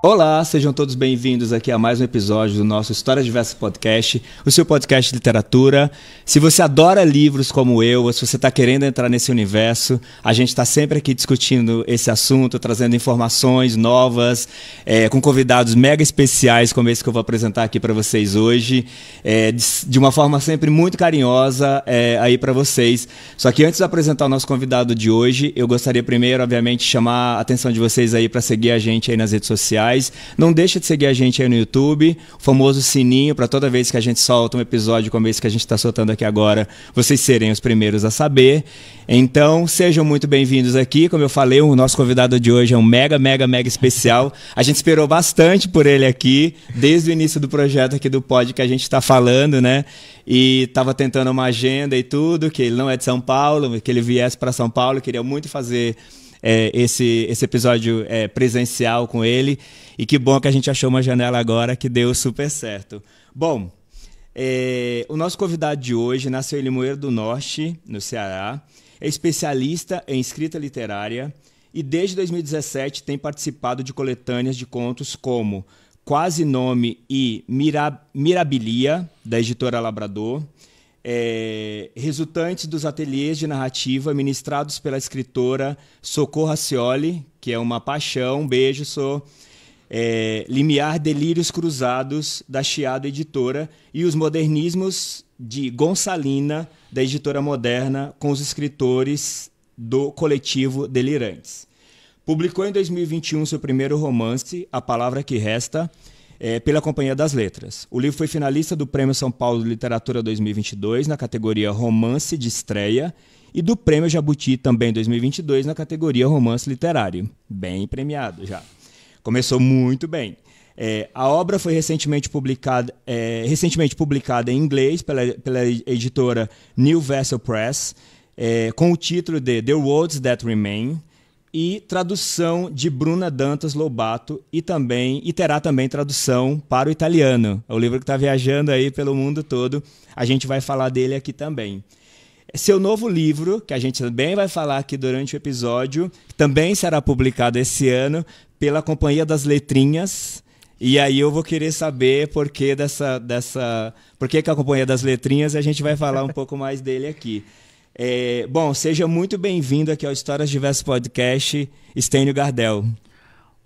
Olá, sejam todos bem-vindos aqui a mais um episódio do nosso Histórias Diversa Podcast, o seu podcast de literatura. Se você adora livros como eu, ou se você está querendo entrar nesse universo, a gente está sempre aqui discutindo esse assunto, trazendo informações novas, é, com convidados mega especiais, como esse que eu vou apresentar aqui para vocês hoje, é, de, uma forma sempre muito carinhosa é, aí para vocês. Só que antes de apresentar o nosso convidado de hoje, eu gostaria primeiro, obviamente, chamar a atenção de vocês aí para seguir a gente aí nas redes sociais sociais. Não deixa de seguir a gente aí no YouTube, o famoso sininho para toda vez que a gente solta um episódio como esse que a gente está soltando aqui agora, vocês serem os primeiros a saber. Então, sejam muito bem-vindos aqui. Como eu falei, o nosso convidado de hoje é um mega, mega, mega especial. A gente esperou bastante por ele aqui, desde o início do projeto aqui do Pod que a gente está falando, né? E estava tentando uma agenda e tudo, que ele não é de São Paulo, que ele viesse para São Paulo, queria muito fazer é, esse, esse episódio é, presencial com ele. E que bom que a gente achou uma janela agora que deu super certo. Bom, é, o nosso convidado de hoje nasceu em Limoeiro do Norte, no Ceará. É especialista em escrita literária e desde 2017 tem participado de coletâneas de contos como Quase Nome e Mirabilia, da editora Labrador, é, dos ateliês de narrativa ministrados pela escritora Socorro Racioli, que é uma paixão, um beijo, sou é, Limiar Delírios Cruzados, da Chiado Editora, e os modernismos de Gonçalina, da Editora Moderna, com os escritores do coletivo Delirantes. Publicou em 2021 seu primeiro romance, A Palavra Que Resta, é, pela Companhia das Letras. O livro foi finalista do Prêmio São Paulo de Literatura 2022 na categoria Romance de Estreia e do Prêmio Jabuti também 2022 na categoria Romance Literário. Bem premiado já. Começou muito bem. É, a obra foi recentemente publicada, é, recentemente publicada em inglês pela, pela editora New Vessel Press, é, com o título de The Worlds That Remain, e tradução de Bruna Dantas Lobato e também e terá também tradução para o italiano. É o livro que está viajando aí pelo mundo todo. A gente vai falar dele aqui também. Seu é novo livro, que a gente também vai falar aqui durante o episódio, também será publicado esse ano pela Companhia das Letrinhas. E aí eu vou querer saber por que dessa, dessa, por que, que a Companhia das Letrinhas, a gente vai falar um pouco mais dele aqui. É, bom, seja muito bem-vindo aqui ao Histórias Diversas Podcast, Estênio Gardel.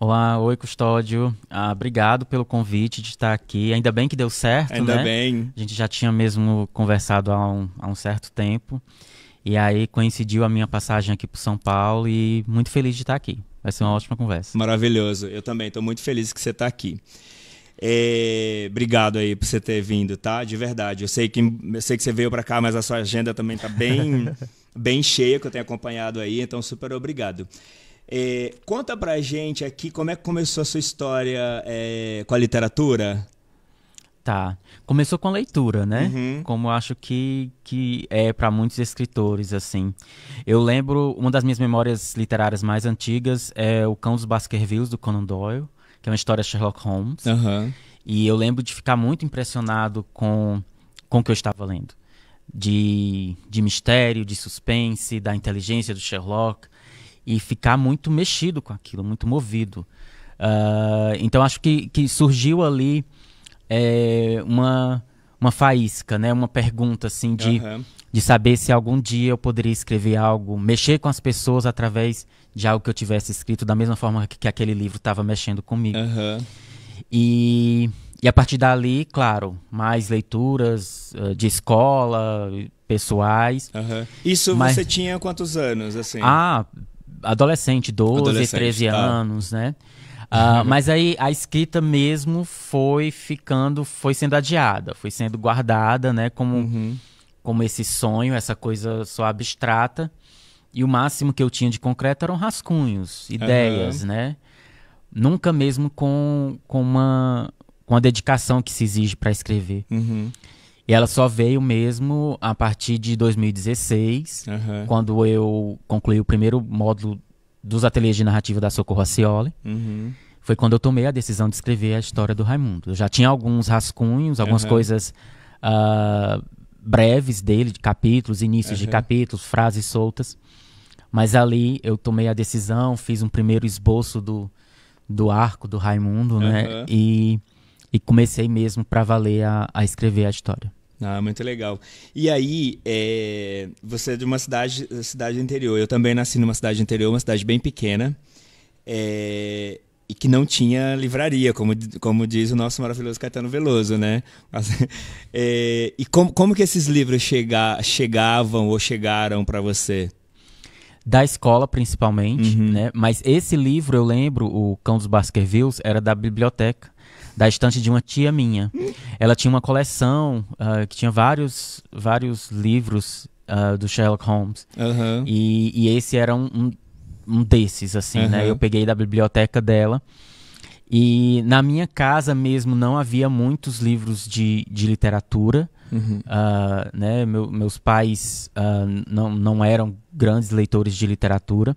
Olá, oi Custódio. Ah, obrigado pelo convite de estar aqui. Ainda bem que deu certo, Ainda né? bem. A gente já tinha mesmo conversado há um, há um certo tempo. E aí coincidiu a minha passagem aqui para São Paulo e muito feliz de estar aqui. Vai ser uma ótima conversa. Maravilhoso. Eu também estou muito feliz que você está aqui. É, obrigado aí por você ter vindo, tá? De verdade. Eu sei que, eu sei que você veio para cá, mas a sua agenda também tá bem, bem cheia, que eu tenho acompanhado aí, então super obrigado. É, conta pra gente aqui como é que começou a sua história é, com a literatura. Tá. Começou com a leitura, né? Uhum. Como eu acho que, que é para muitos escritores, assim. Eu lembro, uma das minhas memórias literárias mais antigas é O Cão dos Baskervilles, do Conan Doyle que é uma história Sherlock Holmes. Uhum. E eu lembro de ficar muito impressionado com, com o que eu estava lendo. De, de mistério, de suspense, da inteligência do Sherlock. E ficar muito mexido com aquilo, muito movido. Uh, então acho que, que surgiu ali é, uma, uma faísca, né? Uma pergunta assim de... Uhum de saber se algum dia eu poderia escrever algo, mexer com as pessoas através de algo que eu tivesse escrito, da mesma forma que, que aquele livro estava mexendo comigo. Uhum. E, e a partir dali, claro, mais leituras uh, de escola, pessoais. Uhum. Isso mas... você tinha quantos anos, assim? Ah, adolescente, 12, adolescente, 13 tá. anos, né? Uh, Mas aí a escrita mesmo foi ficando, foi sendo adiada, foi sendo guardada, né? Como uhum como esse sonho, essa coisa só abstrata. E o máximo que eu tinha de concreto eram rascunhos, ideias, uhum. né? Nunca mesmo com, com, uma, com a dedicação que se exige para escrever. Uhum. E ela só veio mesmo a partir de 2016, uhum. quando eu concluí o primeiro módulo dos ateliês de narrativa da Socorro Acioli. Uhum. Foi quando eu tomei a decisão de escrever a história do Raimundo. Eu já tinha alguns rascunhos, algumas uhum. coisas uh, breves dele, de capítulos, inícios uhum. de capítulos, frases soltas. Mas ali eu tomei a decisão, fiz um primeiro esboço do, do arco do Raimundo, uhum. né? E, e comecei mesmo para valer a, a escrever a história. Ah, muito legal. E aí, é, você é de uma cidade, cidade interior. Eu também nasci numa cidade interior, uma cidade bem pequena. É, e que não tinha livraria, como, como diz o nosso maravilhoso Caetano Veloso, né? Mas, é, e como, como que esses livros chega, chegavam ou chegaram para você? Da escola, principalmente, uhum. né? Mas esse livro, eu lembro, o Cão dos Baskervilles, era da biblioteca, da estante de uma tia minha. Ela tinha uma coleção uh, que tinha vários, vários livros Uh, do Sherlock Holmes. Uhum. E, e, esse era um, um, um desses, assim, uhum. né? Eu peguei da biblioteca dela. E na minha casa mesmo não havia muitos livros de, de literatura. Uhum. Uh, né? Meu, meus pais uh, não, não eram grandes leitores de literatura.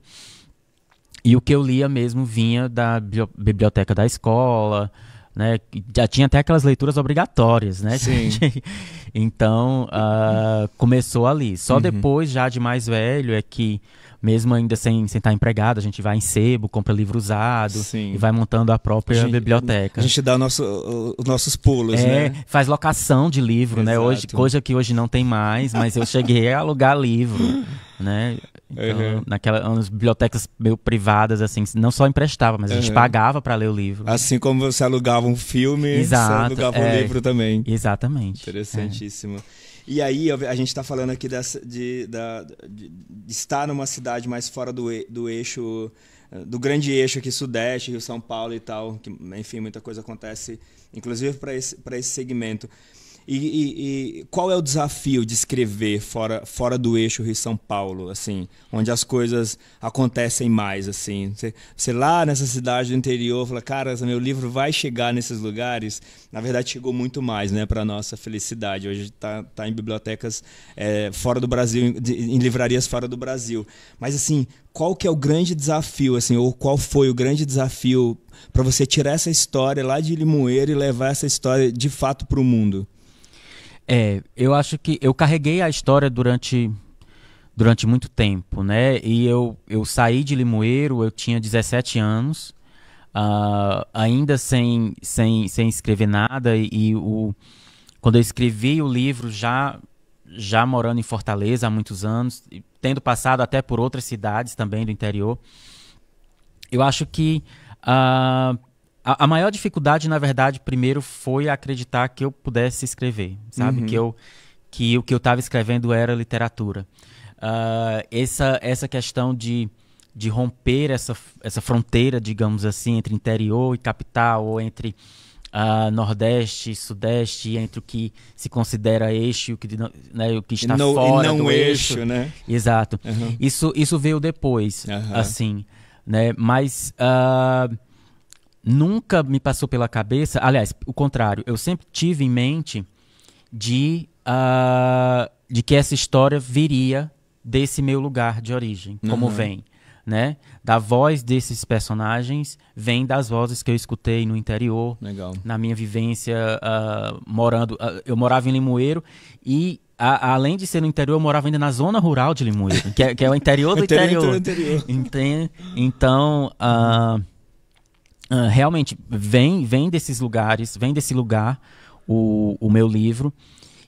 E o que eu lia mesmo vinha da biblioteca da escola, né? Já tinha até aquelas leituras obrigatórias, né? Sim. então, uh, começou ali. Só uhum. depois, já de mais velho, é que mesmo ainda sem, sem estar tá empregado, a gente vai em sebo, compra livro usado Sim. e vai montando a própria a gente, biblioteca. A gente dá nosso, os nossos pulos, é, né? Faz locação de livro, Exato. né? Hoje, coisa que hoje não tem mais, mas eu cheguei a alugar livro, né? Então, uhum. naquela, nas bibliotecas meio privadas, assim, não só emprestava, mas a gente uhum. pagava para ler o livro. Assim como você alugava um filme, Exato, você alugava é, um livro também. Exatamente. É. Interessantíssimo. É. E aí a gente está falando aqui dessa, de, da, de, de, estar numa cidade mais fora do, do eixo, eh, do grande eixo aqui, Sudeste, Rio São Paulo e tal, que, enfim, muita coisa acontece, inclusive para esse, esse segmento. E, e, e, qual é o desafio de escrever fora, fora do eixo Rio-São Paulo, assim, onde as coisas acontecem mais, assim? Você, lá nessa cidade do interior fala, cara, meu livro vai chegar nesses lugares. Na verdade, chegou muito mais, né, para nossa felicidade. Hoje está tá em bibliotecas é, fora do Brasil, em, em livrarias fora do Brasil. Mas, assim, qual que é o grande desafio, assim, ou qual foi o grande desafio para você tirar essa história lá de Limoeiro e levar essa história de fato para o mundo? É, eu acho que eu carreguei a história durante durante muito tempo, né? E eu, eu saí de Limoeiro, eu tinha 17 anos, uh, ainda sem, sem, sem escrever nada. E, e, o, quando eu escrevi o livro, já, já morando em Fortaleza há muitos anos, tendo passado até por outras cidades também do interior, eu acho que. Uh, a, a, maior dificuldade, na verdade, primeiro foi acreditar que eu pudesse escrever, sabe? Uhum. Que, eu, que o que eu estava escrevendo era literatura. Uh, essa, essa questão de, de romper essa, essa fronteira, digamos assim, entre interior e capital, ou entre uh, Nordeste e Sudeste, entre o que se considera eixo e o que, né, o que está no, fora não do eixo, eixo. né? Exato. Uhum. Isso, isso veio depois, uhum. assim, né? Mas... Uh, nunca me passou pela cabeça, aliás, o contrário, eu sempre tive em mente de, uh, de que essa história viria desse meu lugar de origem, como uhum. vem. Né? Da voz desses personagens vem das vozes que eu escutei no interior, Legal. na minha vivência uh, morando. Uh, eu morava em Limoeiro e a, além de ser no interior, eu morava ainda na zona rural de Limoeiro, que, é, que é, o interior do interior. interior. interior. Então, uh, ah, realmente vem vem desses lugares, vem desse lugar o, o meu livro.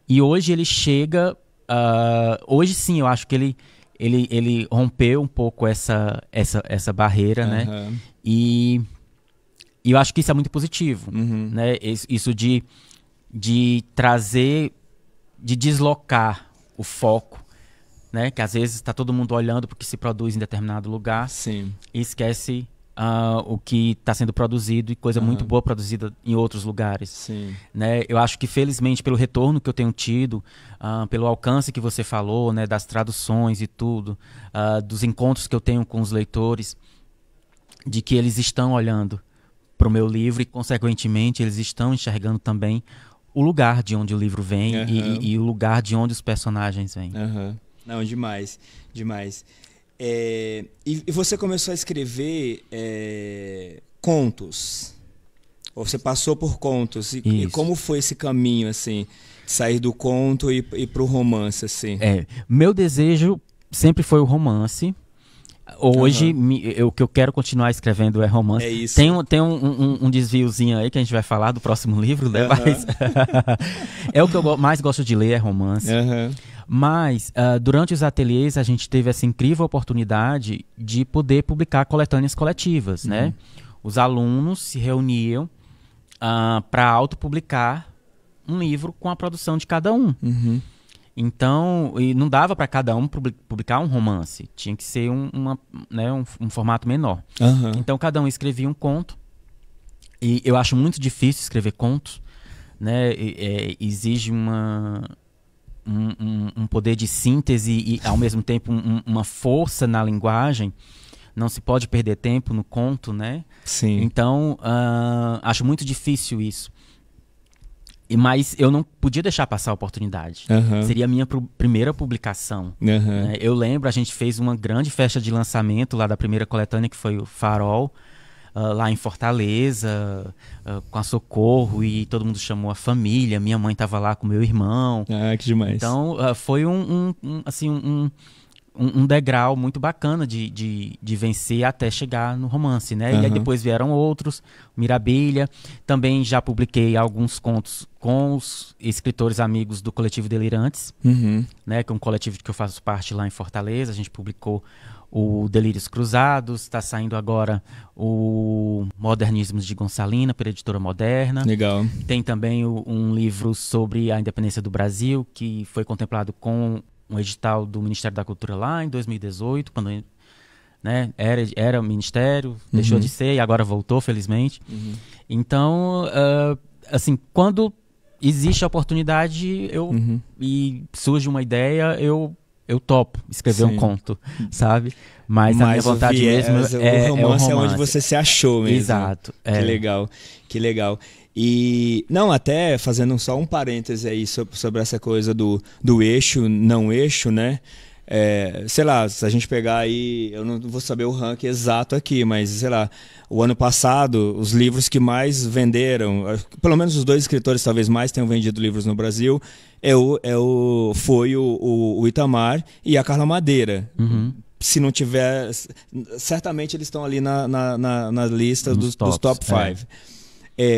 E hoje ele chega. Uh, hoje sim, eu acho que ele, ele, ele rompeu um pouco essa, essa, essa barreira, uhum. né? E, e eu acho que isso é muito positivo, uhum. né? Isso de, de trazer, de deslocar o foco né? Que às vezes está todo mundo olhando porque se produz em determinado lugar Sim. e esquece uh, o que está sendo produzido e coisa uhum. muito boa produzida em outros lugares. Sim. Né? Eu acho que, felizmente, pelo retorno que eu tenho tido, uh, pelo alcance que você falou, né, das traduções e tudo, uh, dos encontros que eu tenho com os leitores, de que eles estão olhando para o meu livro e, consequentemente, eles estão enxergando também o lugar de onde o livro vem uhum. e, e, o lugar de onde os personagens vêm. Uhum. Não, demais, demais. É, e, e, você começou a escrever é, contos. você passou por contos. E, e, como foi esse caminho, assim, sair do conto e, e o romance, assim? É, meu desejo sempre foi o romance. Hoje, uhum. me, eu, o que eu quero continuar escrevendo é romance. É isso. Tem, um, tem um, um, um, desviozinho aí que a gente vai falar do próximo livro, né? Uhum. Mas, é o que eu mais gosto de ler, é romance. Uhum. Mas, uh, durante os ateliês, a gente teve essa incrível oportunidade de poder publicar coletâneas coletivas, né? uhum. né? Os alunos se reuniam uh, ah, para autopublicar um livro com a produção de cada um. Uhum. Então, e não dava para cada um publicar um romance. Tinha que ser um, uma, né, um, um formato menor. Uhum. Então, cada um escrevia um conto. E eu acho muito difícil escrever contos. Né? E, é, exige uma, um, um, poder de síntese e, ao mesmo tempo, um, uma força na linguagem. Não se pode perder tempo no conto, né? Sim. Então, uh, acho muito difícil isso. E, mas eu não podia deixar passar a oportunidade. Seria a minha primeira publicação. Né? Eu lembro, a gente fez uma grande festa de lançamento lá da primeira coletânea, que foi o Farol. Ah, lá em Fortaleza, uh, com a Socorro, e todo mundo chamou a família, minha mãe estava lá com meu irmão. Ah, que demais. Então, uh, foi um, um, um assim, um, um, degrau muito bacana de, de, de, vencer até chegar no romance, né? Uhum. E aí depois vieram outros, Mirabilha. Também já publiquei alguns contos com os escritores amigos do Coletivo Delirantes, uhum. né? Que é um coletivo que eu faço parte lá em Fortaleza. A gente publicou o Delírios Cruzados, está saindo agora o Modernismos de Gonçalina, pela editora Moderna. Legal. Tem também o, um livro sobre a independência do Brasil, que foi contemplado com um edital do Ministério da Cultura lá em 2018, quando né, era, era ministério, uhum. deixou de ser e agora voltou, felizmente. Uhum. Então, uh, assim, quando existe a oportunidade eu, uhum. e surge uma ideia, eu eu topo escrever Sim. um conto, sabe? Mas, Mas a minha vontade viés, mesmo é, o romance é, é o romance. É onde você se achou mesmo. Exato. É. Que legal, que legal. E, não, até fazendo só um parêntese aí sobre, sobre essa coisa do, do eixo, não eixo, né? É, sei lá, se a gente pegar aí, eu não vou saber o ranking exato aqui, mas sei lá, o ano passado, os livros que mais venderam, pelo menos os dois escritores talvez mais tenham vendido livros no Brasil, é o, é o, foi o, o, o Itamar e a Carla Madeira. Uhum. Se não tiver. Certamente eles estão ali na, na, na, na lista dos, tops, dos, top 5. É.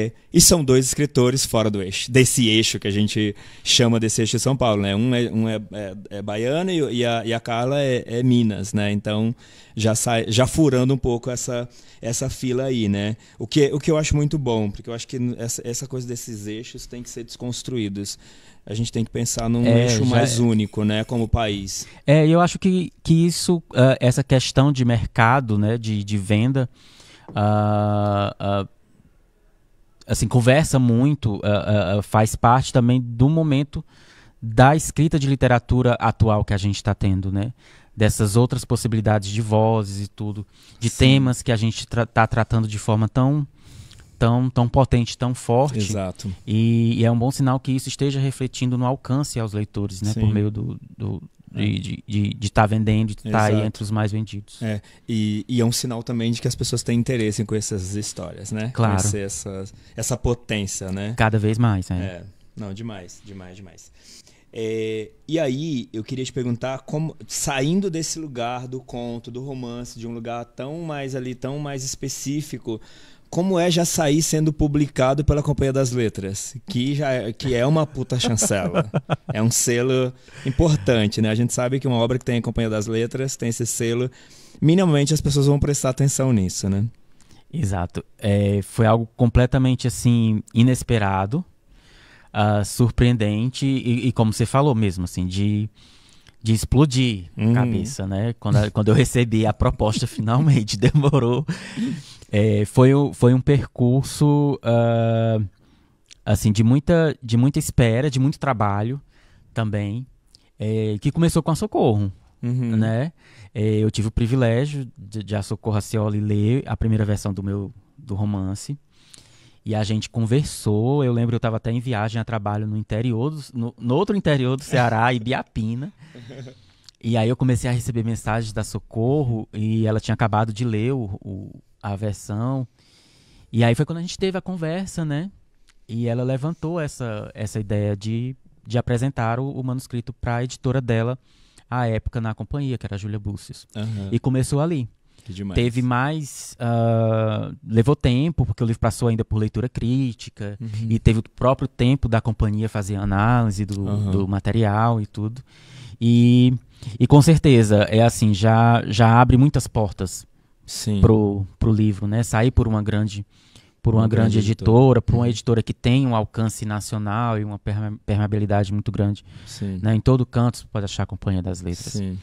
é, e são dois escritores fora do eixo, desse eixo que a gente chama desse eixo de São Paulo, né? Um é, um é, é, é baiano e, e, a, e, a, Carla é, é, Minas, né? Então já sai, já furando um pouco essa, essa fila aí, né? O que, o que eu acho muito bom, porque eu acho que essa, essa coisa desses eixos tem que ser desconstruídos a gente tem que pensar num é, eixo mais é. único, né, como país. É, eu acho que, que isso, uh, essa questão de mercado, né, de, de venda, uh, uh, assim, conversa muito, faz parte também do momento da escrita de literatura atual que a gente está tendo, né? Dessas outras possibilidades de vozes e tudo, de Sim. temas que a gente está tra tá tratando de forma tão tão, tão potente, tão forte. Exato. E, e, é um bom sinal que isso esteja refletindo no alcance aos leitores, né? Sim. Por meio do, do de estar tá vendendo, de estar tá aí entre os mais vendidos. É. E, e, é um sinal também de que as pessoas têm interesse em conhecer essas histórias, né? Claro. Conhecer essa, essa potência, né? Cada vez mais, né? É. Não, demais, demais, demais. É, e aí, eu queria te perguntar, como saindo desse lugar do conto, do romance, de um lugar tão mais ali, tão mais específico, como é já sair sendo publicado pela Companhia das Letras, que já é, que é uma puta chancela. é um selo importante, né? A gente sabe que uma obra que tem a Companhia das Letras tem esse selo. Minimamente as pessoas vão prestar atenção nisso, né? Exato. É, foi algo completamente assim inesperado, uh, surpreendente e, e, como você falou mesmo, assim, de de explodir hum. a uhum. cabeça, né? Quando, quando eu recebi a proposta, finalmente demorou é, foi, foi um percurso uh, assim de muita, de muita espera, de muito trabalho também, é, que começou com a Socorro. Uhum. Né? É, eu tive o privilégio de, de a Socorro Acioli ler a primeira versão do meu do romance. E a gente conversou. Eu lembro eu estava até em viagem a trabalho no interior, do, no, no, outro interior do Ceará, Ibiapina. E aí eu comecei a receber mensagens da Socorro e ela tinha acabado de ler o, o, a versão. E aí foi quando a gente teve a conversa, né? E ela levantou essa, essa ideia de, de apresentar o, o manuscrito para a editora dela à época na companhia, que era a Júlia Búcios. Uhum. E começou ali. Que demais. Teve mais. Uh, levou tempo, porque o livro passou ainda por leitura crítica, uhum. e teve o próprio tempo da companhia fazer análise do, uhum. do material e tudo. E, e com certeza, é assim, já, já abre muitas portas Sim. pro, pro livro, né? Sair por uma grande por uma, uma grande, grande, editora, editora por uma uhum. editora que tem um alcance nacional e uma permeabilidade muito grande. Né? Em todo canto você pode achar a Companhia das Letras. Sim.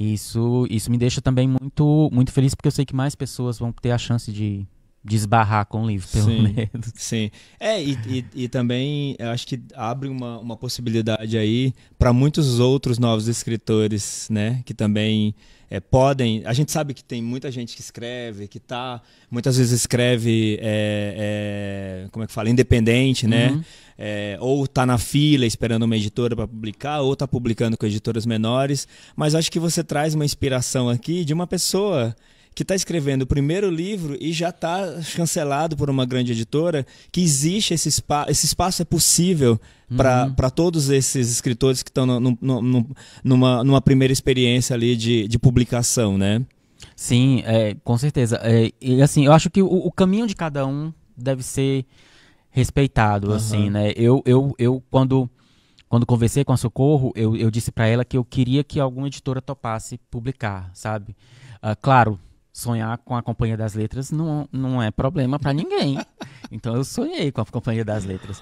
Isso, isso me deixa também muito, muito feliz, porque eu sei que mais pessoas vão ter a chance de, desbarrar com o livro, pelo sim, menos. Sim. É, e, e, e, também eu acho que abre uma, uma possibilidade aí para muitos outros novos escritores, né? Que também é, podem. A gente sabe que tem muita gente que escreve, que tá. Muitas vezes escreve, é, é, como é que fala? Independente, né? Uhum. É, ou tá na fila esperando uma editora para publicar, ou tá publicando com editoras menores. Mas acho que você traz uma inspiração aqui de uma pessoa que está escrevendo o primeiro livro e já está cancelado por uma grande editora, que existe esse espaço, esse espaço é possível para uhum. todos esses escritores que estão numa, numa primeira experiência ali de, de publicação, né? Sim, é, com certeza. É, e assim, eu acho que o, o, caminho de cada um deve ser respeitado, uhum. assim, né? Eu, eu, eu quando quando conversei com a Socorro, eu, eu disse para ela que eu queria que alguma editora topasse publicar, sabe? Uh, claro, sonhar com a Companhia das Letras não, não é problema para ninguém. Então eu sonhei com a Companhia das Letras.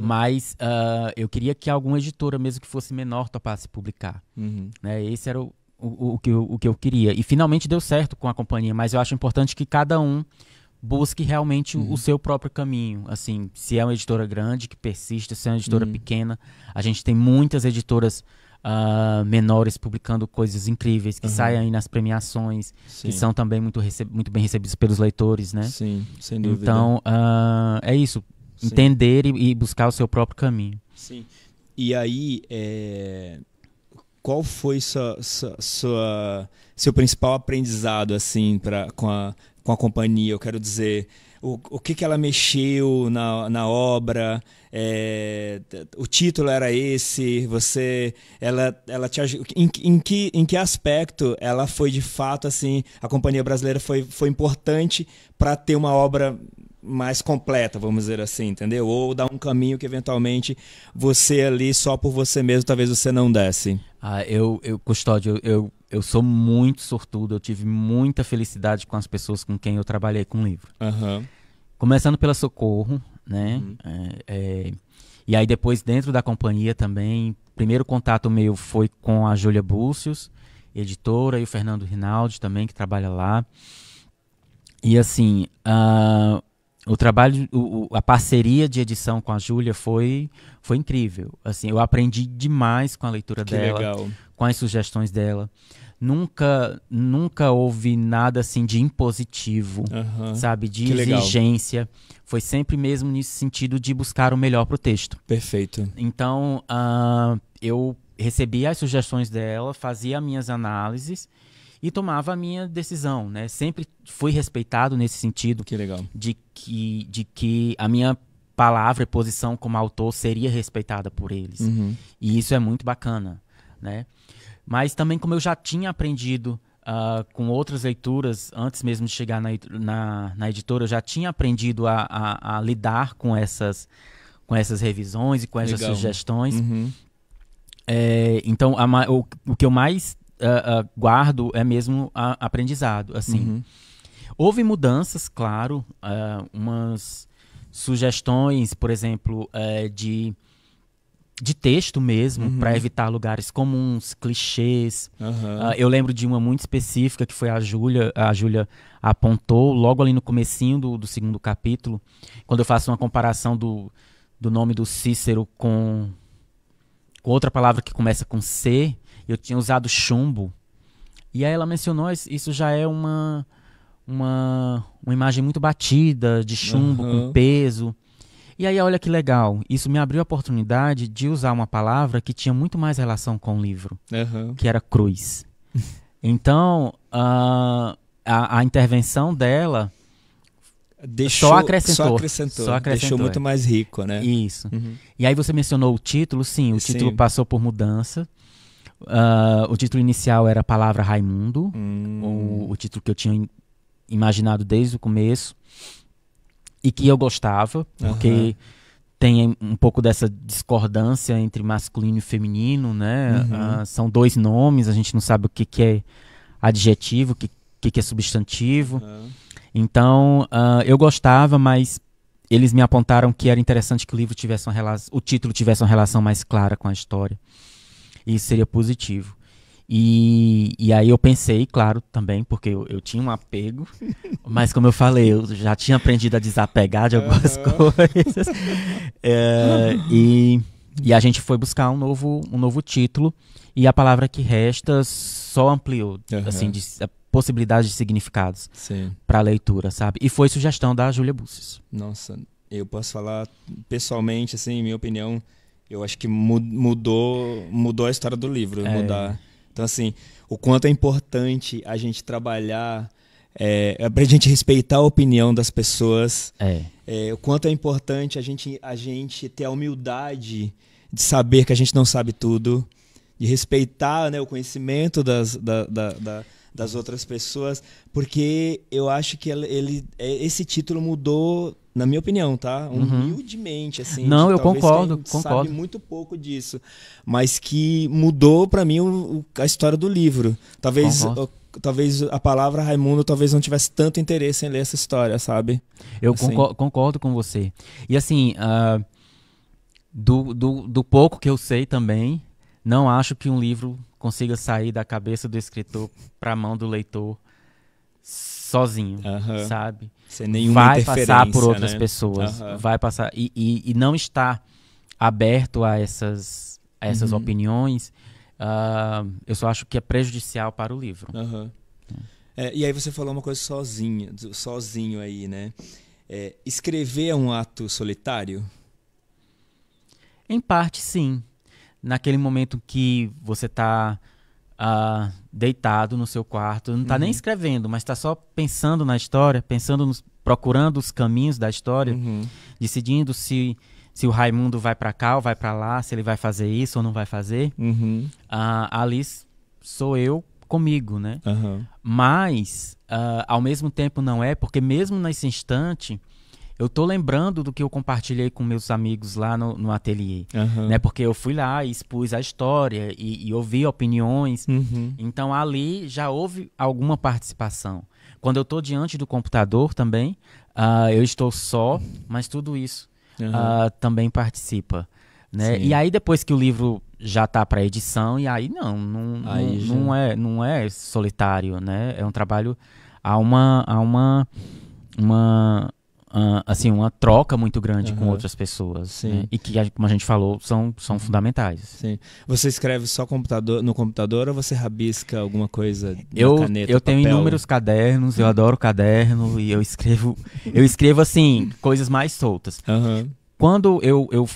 Mas uh, eu queria que alguma editora, mesmo que fosse menor, topasse publicar. Uhum. Né? Esse era o, o, o, que eu, o que eu queria. E finalmente deu certo com a companhia, mas eu acho importante que cada um busque realmente uhum. o seu próprio caminho. Assim, se é uma editora grande, que persista, se é uma editora uhum. pequena. A gente tem muitas editoras uh, menores publicando coisas incríveis que uhum. saem aí nas premiações, Sim. que são também muito, muito bem recebidos pelos leitores, né? Sim, sem dúvida. Então, uh, é isso. Sim. Entender e, e, buscar o seu próprio caminho. Sim. E aí, é... qual foi sua, sua, sua, seu principal aprendizado, assim, para com, a, com a companhia? Eu quero dizer o, o que, que ela mexeu na, na obra, é, o título era esse, você, ela, ela te em, em, que, em que aspecto ela foi de fato assim, a companhia brasileira foi, foi importante para ter uma obra mais completa, vamos dizer assim, entendeu? Ou dar um caminho que eventualmente você ali só por você mesmo talvez você não desse. Ah, eu, eu Custódio, eu, eu sou muito sortudo, eu tive muita felicidade com as pessoas com quem eu trabalhei com o livro. Uhum. Começando pela Socorro, né? Uhum. É, é, e aí depois dentro da companhia também, primeiro contato meu foi com a Júlia Búcios, editora, e o Fernando Rinaldi também, que trabalha lá. E assim, uh, o trabalho, o, a parceria de edição com a Júlia foi, foi incrível. Assim, eu aprendi demais com a leitura que dela, legal. com as sugestões dela. Nunca, nunca houve nada assim de impositivo, uhum. sabe, de que exigência. Legal. Foi sempre mesmo nesse sentido de buscar o melhor para o texto. Perfeito. Então, uh, eu recebia as sugestões dela, fazia minhas análises e tomava a minha decisão, né? Sempre fui respeitado nesse sentido. Que legal. De que, de que a minha palavra e posição como autor seria respeitada por eles. Uhum. E isso é muito bacana, né? Mas também como eu já tinha aprendido uh, com outras leituras, antes mesmo de chegar na, na, na editora, eu já tinha aprendido a, a, a, lidar com essas, com essas revisões e com essas legal. sugestões. Uhum. É, então, a, o, o que eu mais uh, uh, guardo é mesmo a, aprendizado, assim. Uhum. Houve mudanças, claro, uh, umas sugestões, por exemplo, eh, de de texto mesmo, uhum. para evitar lugares comuns, clichês. Uhum. Uh, eu lembro de uma muito específica que foi a Júlia. A Júlia apontou logo ali no comecinho do, do, segundo capítulo, quando eu faço uma comparação do, do nome do Cícero com, com outra palavra que começa com C, eu tinha usado chumbo. E aí ela mencionou, isso já é uma uma, uma imagem muito batida, de chumbo, uhum. com peso. E aí, olha que legal, isso me abriu a oportunidade de usar uma palavra que tinha muito mais relação com o livro, uhum. que era cruz. então, uh, a, a intervenção dela Deixou, só acrescentou. Só acrescentou. Só acrescentou deixou é. muito mais rico, né? Isso. Uhum. E aí você mencionou o título, sim, o sim. título passou por mudança. Uh, o título inicial era a palavra Raimundo, hum. o, o, título que eu tinha imaginado desde o começo e que eu gostava, porque uhum. tem um pouco dessa discordância entre masculino e feminino, né? Uhum. Uh, são dois nomes, a gente não sabe o que, que é adjetivo, o que, que, que é substantivo. Uhum. Então, uh, eu gostava, mas eles me apontaram que era interessante que o livro tivesse uma relação, o título tivesse uma relação mais clara com a história e isso seria positivo. E, e aí eu pensei, claro, também, porque eu, eu tinha um apego, mas como eu falei, eu já tinha aprendido a desapegar de algumas uhum. coisas. É, e, e a gente foi buscar um novo, um novo título, e a palavra que resta só ampliou, uhum. assim, de, possibilidade de significados para a leitura, sabe? E foi sugestão da Júlia Busses. Nossa, eu posso falar pessoalmente, assim, minha opinião eu acho que mudou, mudou a história do livro. É. Mudar. Então, assim, o quanto é importante a gente trabalhar, é, é para a gente respeitar a opinião das pessoas, é. É, o quanto é importante a gente, a gente ter a humildade de saber que a gente não sabe tudo, de respeitar né, o conhecimento das, da, da, da, das outras pessoas, porque eu acho que ele, é, esse título mudou na minha opinião, tá? Uhum. Humildemente, uhum. assim. Não, eu concordo, concordo. Sabe muito pouco disso, mas que mudou para mim o, o, a história do livro. Talvez o, talvez a palavra Raimundo talvez não tivesse tanto interesse em ler essa história, sabe? Eu assim. concordo, concordo, com você. E assim, uh, do, do, do pouco que eu sei também, não acho que um livro consiga sair da cabeça do escritor para a mão do leitor sozinho, uhum. sabe? Sem nenhuma vai passar por outras né? pessoas. Uhum. Vai passar. E, e, e, não está aberto a essas, a essas uhum. opiniões, uh, eu só acho que é prejudicial para o livro. Uhum. É. É, e aí você falou uma coisa sozinho, sozinho aí, né? É, escrever é um ato solitário? Em parte, sim. Naquele momento que você está Uh, deitado no seu quarto, não está uhum. nem escrevendo, mas está só pensando na história, pensando, nos, procurando os caminhos da história, uhum. decidindo se se o Raimundo vai para cá ou vai para lá, se ele vai fazer isso ou não vai fazer. Uhum. Uh, ah, Alice sou eu comigo, né? Mas uh, ao mesmo tempo não é, porque mesmo nesse instante eu tô lembrando do que eu compartilhei com meus amigos lá no, no ateliê, uhum. né? Porque eu fui lá e expus a história e, e ouvi opiniões. Uhum. Então ali já houve alguma participação. Quando eu tô diante do computador também, uh, eu estou só, mas tudo isso uhum. uh, também participa, né? E aí depois que o livro já tá para edição e aí não, não, aí não, já... não, é, não é solitário, né? É um trabalho há uma, há uma, uma Uh, assim uma troca muito grande uhum. com outras pessoas né? e que como a gente falou são, são uhum. fundamentais Sim. você escreve só computador, no computador ou você rabisca alguma coisa eu caneta, eu tenho papel? inúmeros cadernos eu adoro caderno e eu escrevo eu escrevo assim coisas mais soltas uhum. quando eu, eu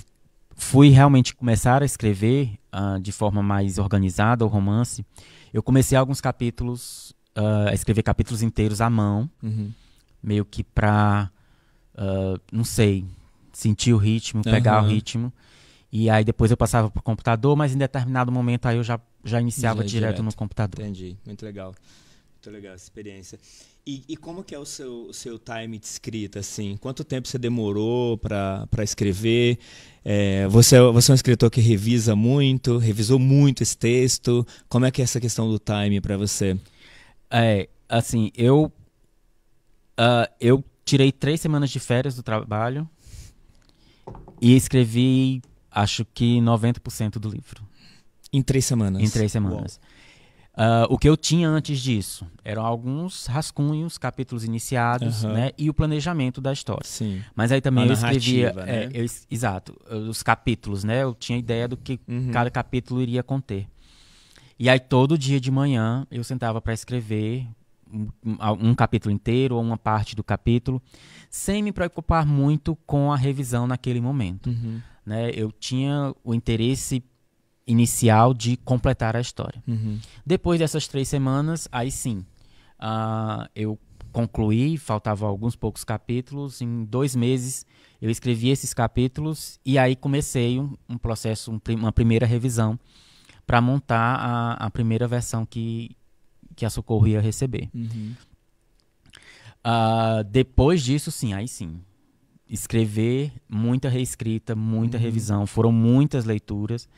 fui realmente começar a escrever uh, de forma mais organizada o romance eu comecei alguns capítulos uh, a escrever capítulos inteiros à mão uhum. meio que para uh, não sei, sentir o ritmo, pegar uhum. o ritmo. E aí depois eu passava pro computador, mas em determinado momento aí eu já, já iniciava já direto, direto, no computador. Entendi, muito legal. Muito legal essa experiência. E, e como que é o seu, o seu time de escrita, assim? Quanto tempo você demorou para escrever? É, você, é, você é um escritor que revisa muito, revisou muito esse texto. Como é que é essa questão do time para você? É, assim, eu... Uh, eu Tirei três semanas de férias do trabalho e escrevi, acho que 90% do livro. Em três semanas? Em três semanas. Uh, o que eu tinha antes disso eram alguns rascunhos, capítulos iniciados, uhum. né? E o planejamento da história. Sim. Mas aí também eu escrevia. É, né? É, eu, exato, os capítulos, né? Eu tinha ideia do que uhum. cada capítulo iria conter. E aí todo dia de manhã eu sentava para escrever um capítulo inteiro ou uma parte do capítulo, sem me preocupar muito com a revisão naquele momento. Uhum. Né? Eu tinha o interesse inicial de completar a história. Uhum. Depois dessas três semanas, aí sim, uh, eu concluí, faltavam alguns poucos capítulos. Em dois meses, eu escrevi esses capítulos e aí comecei um, um processo, um, uma primeira revisão para montar a, a primeira versão que, que a Socorro ia receber. Uhum. Uh, depois disso, sim, aí sim. Escrever, muita reescrita, muita uhum. revisão. Foram muitas leituras.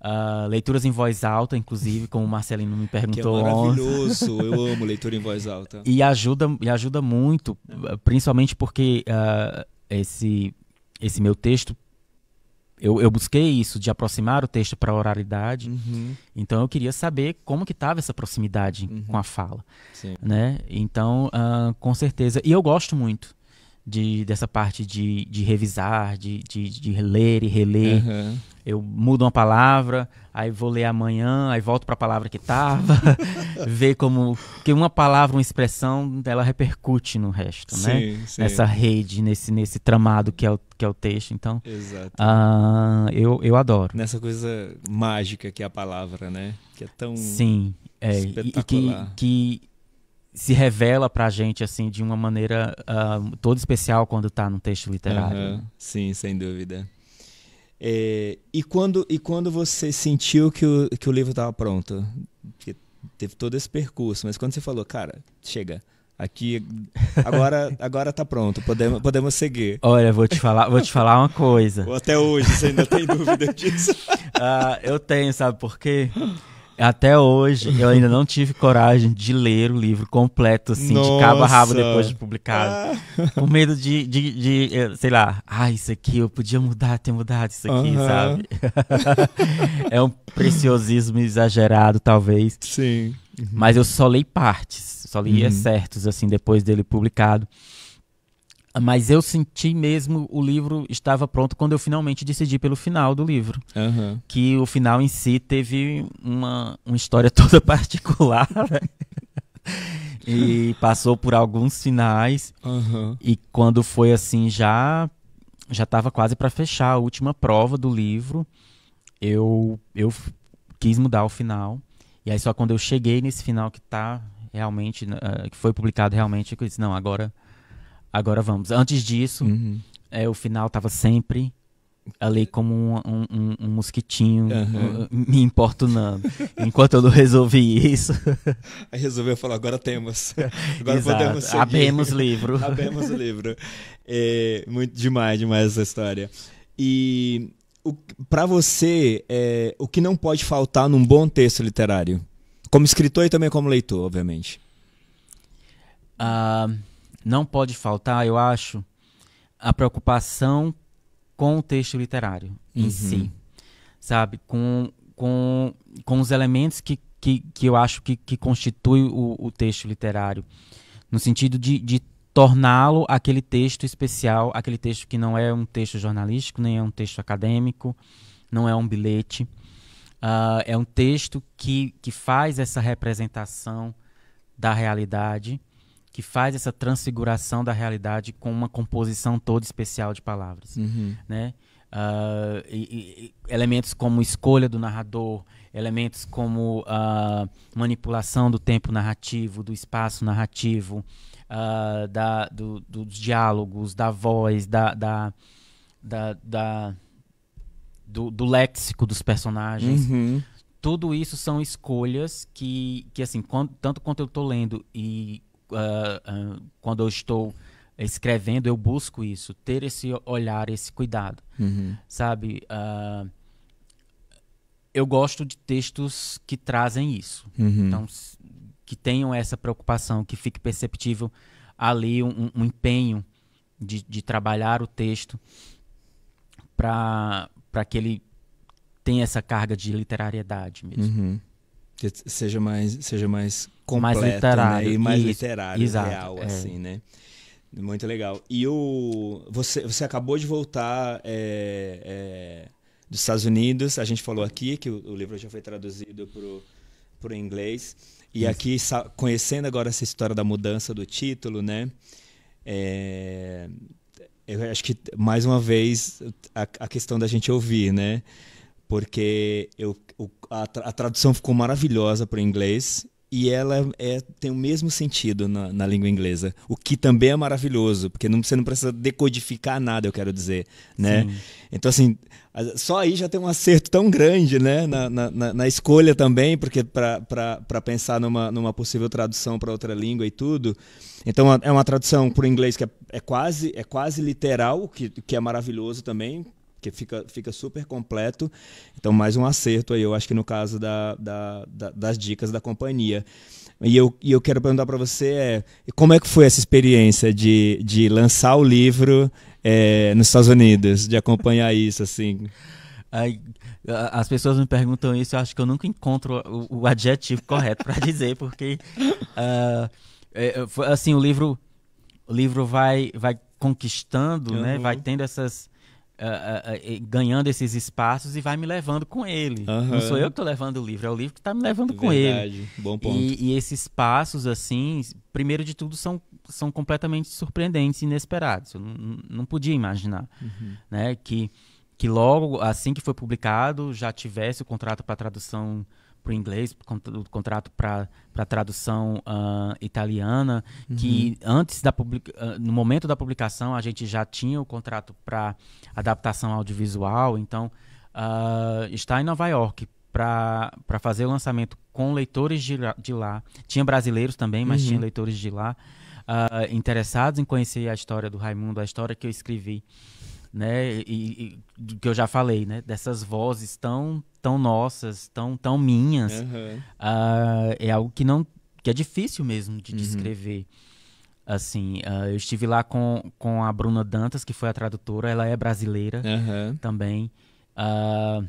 Uh, leituras em voz alta, inclusive, como o Marcelino me perguntou. Que é maravilhoso, eu amo leitura em voz alta. E ajuda, e ajuda muito, uhum. principalmente porque uh, esse, esse meu texto eu, eu, busquei isso de aproximar o texto para a oralidade. Uhum. Então eu queria saber como que estava essa proximidade uhum. com a fala, Sim. né? Então, uh, com certeza. E eu gosto muito de, dessa parte de, de revisar, de, de, de ler e reler. Uhum. Eu mudo uma palavra, aí vou ler amanhã, aí volto para a palavra que estava, ver como que uma palavra, uma expressão, ela repercute no resto, sim, né? Sim. Nessa rede, nesse nesse tramado que é o, que é o texto, então. Exato. Uh, eu, eu adoro. Nessa coisa mágica que é a palavra, né? Que é tão Sim. É, e que, que se revela pra gente, assim, de uma maneira uh, toda especial quando tá num texto literário. Uhum. Né? Sim, sem dúvida. É, e, quando, e quando você sentiu que o, que o livro estava pronto? Porque teve todo esse percurso, mas quando você falou, cara, chega, aqui agora agora tá pronto, podemos, podemos seguir. Olha, vou te falar, vou te falar uma coisa. Ou até hoje, você ainda tem dúvida disso? uh, eu tenho, sabe por quê? Até hoje, eu ainda não tive coragem de ler o livro completo, assim, Nossa. de cabo a rabo depois de publicado. Ah. Com medo de, de, de, sei lá, ah, isso aqui eu podia mudar, ter mudado isso aqui, uh -huh. sabe? é um preciosismo exagerado, talvez. Sim. Uhum. Mas eu só li partes, só lia uhum. certos, assim, depois dele publicado. Mas eu senti mesmo o livro estava pronto quando eu finalmente decidi pelo final do livro. Uhum. Que o final em si teve uma, uma história toda particular. Né? e passou por alguns finais. Uhum. E quando foi assim, já já estava quase para fechar a última prova do livro, eu, eu quis mudar o final. E aí só quando eu cheguei nesse final que tá realmente, uh, que foi publicado realmente, eu disse, não, agora agora vamos. Antes disso, uhum. é, o final tava sempre ali como um, um, um, mosquitinho uhum. me importunando. Enquanto eu não resolvi isso. Aí resolveu falar, agora temos. Agora Exato. podemos seguir. Abemos livro. Abemos livro. É, muito demais, demais essa história. E para você, é, o que não pode faltar num bom texto literário? Como escritor e também como leitor, obviamente. Uh, não pode faltar, eu acho, a preocupação com o texto literário em uhum. si, sabe? Com, com, com os elementos que, que, que eu acho que, que constitui o, o texto literário, no sentido de, de torná-lo aquele texto especial, aquele texto que não é um texto jornalístico, nem é um texto acadêmico, não é um bilhete. Uh, é um texto que, que faz essa representação da realidade que faz essa transfiguração da realidade com uma composição toda especial de palavras, uhum. né? Uh, e, e, elementos como escolha do narrador, elementos como uh, manipulação do tempo narrativo, do espaço narrativo, uh, da, do, dos diálogos, da voz, da, da, da, da do, do, léxico dos personagens. Uhum. Tudo isso são escolhas que, que assim, quando, tanto quanto eu estou lendo e uh, uh, quando eu estou escrevendo, eu busco isso, ter esse olhar, esse cuidado, uhum. sabe? Uh, eu gosto de textos que trazem isso, uhum. então que tenham essa preocupação, que fique perceptível ali um, um empenho de, de, trabalhar o texto para que ele tenha essa carga de literariedade mesmo. Uhum. Que seja mais, seja mais completo, mais literário, né? E mais e, literário, exato, real, é. assim, né? Muito legal. E o, você, você acabou de voltar é, é, dos Estados Unidos. A gente falou aqui que o, o livro já foi traduzido para o inglês. E Isso. aqui, conhecendo agora essa história da mudança do título, né? É, eu acho que, mais uma vez, a, a questão da gente ouvir, né? Porque eu, o, a, a tradução ficou maravilhosa para o inglês e ela é, tem o mesmo sentido na, na, língua inglesa. O que também é maravilhoso, porque não, você não precisa decodificar nada, eu quero dizer. Né? Então, assim, só aí já tem um acerto tão grande né? na, na, na escolha também, porque para pensar numa, numa possível tradução para outra língua e tudo. Então, é uma tradução para o inglês que é, é, quase, é quase literal, que, que é maravilhoso também, que fica, fica super completo. Então, mais um acerto aí, eu acho que no caso da, da, da, das dicas da companhia. E eu, e eu quero perguntar para você é, como é que foi essa experiência de, de lançar o livro é, nos Estados Unidos, de acompanhar isso, assim? As pessoas me perguntam isso, eu acho que eu nunca encontro o, o adjetivo correto para dizer, porque uh, é, assim o livro, o livro vai, vai conquistando, uhum. né? Vai uhum. tendo essas Uh, uh, uh, ganhando esses espaços e vai me levando com ele. Uhum. Não sou eu que estou levando o livro, é o livro que está me levando com Verdade. ele. Bom ponto. E, e, esses passos, assim, primeiro de tudo, são, são completamente surpreendentes e inesperados. Eu não, não podia imaginar uhum. né, que, que logo, assim que foi publicado, já tivesse o contrato para tradução para o inglês, o contrato para tradução uh, italiana, uhum. que antes da publica, uh, no momento da publicação a gente já tinha o contrato para adaptação audiovisual, então uh, está em Nova York para fazer o lançamento com leitores de, de lá. Tinha brasileiros também, mas uhum. tinha leitores de lá interessados em conhecer a história do Raimundo, a história que eu escrevi né? E, e que eu já falei, né? Dessas vozes tão, tão nossas, tão, tão minhas, uhum. uh, é algo que não, que é difícil mesmo de uhum. descrever. Uhum. Assim, uh, eu estive lá com, com a Bruna Dantas, que foi a tradutora, ela é brasileira uhum. também. Uh,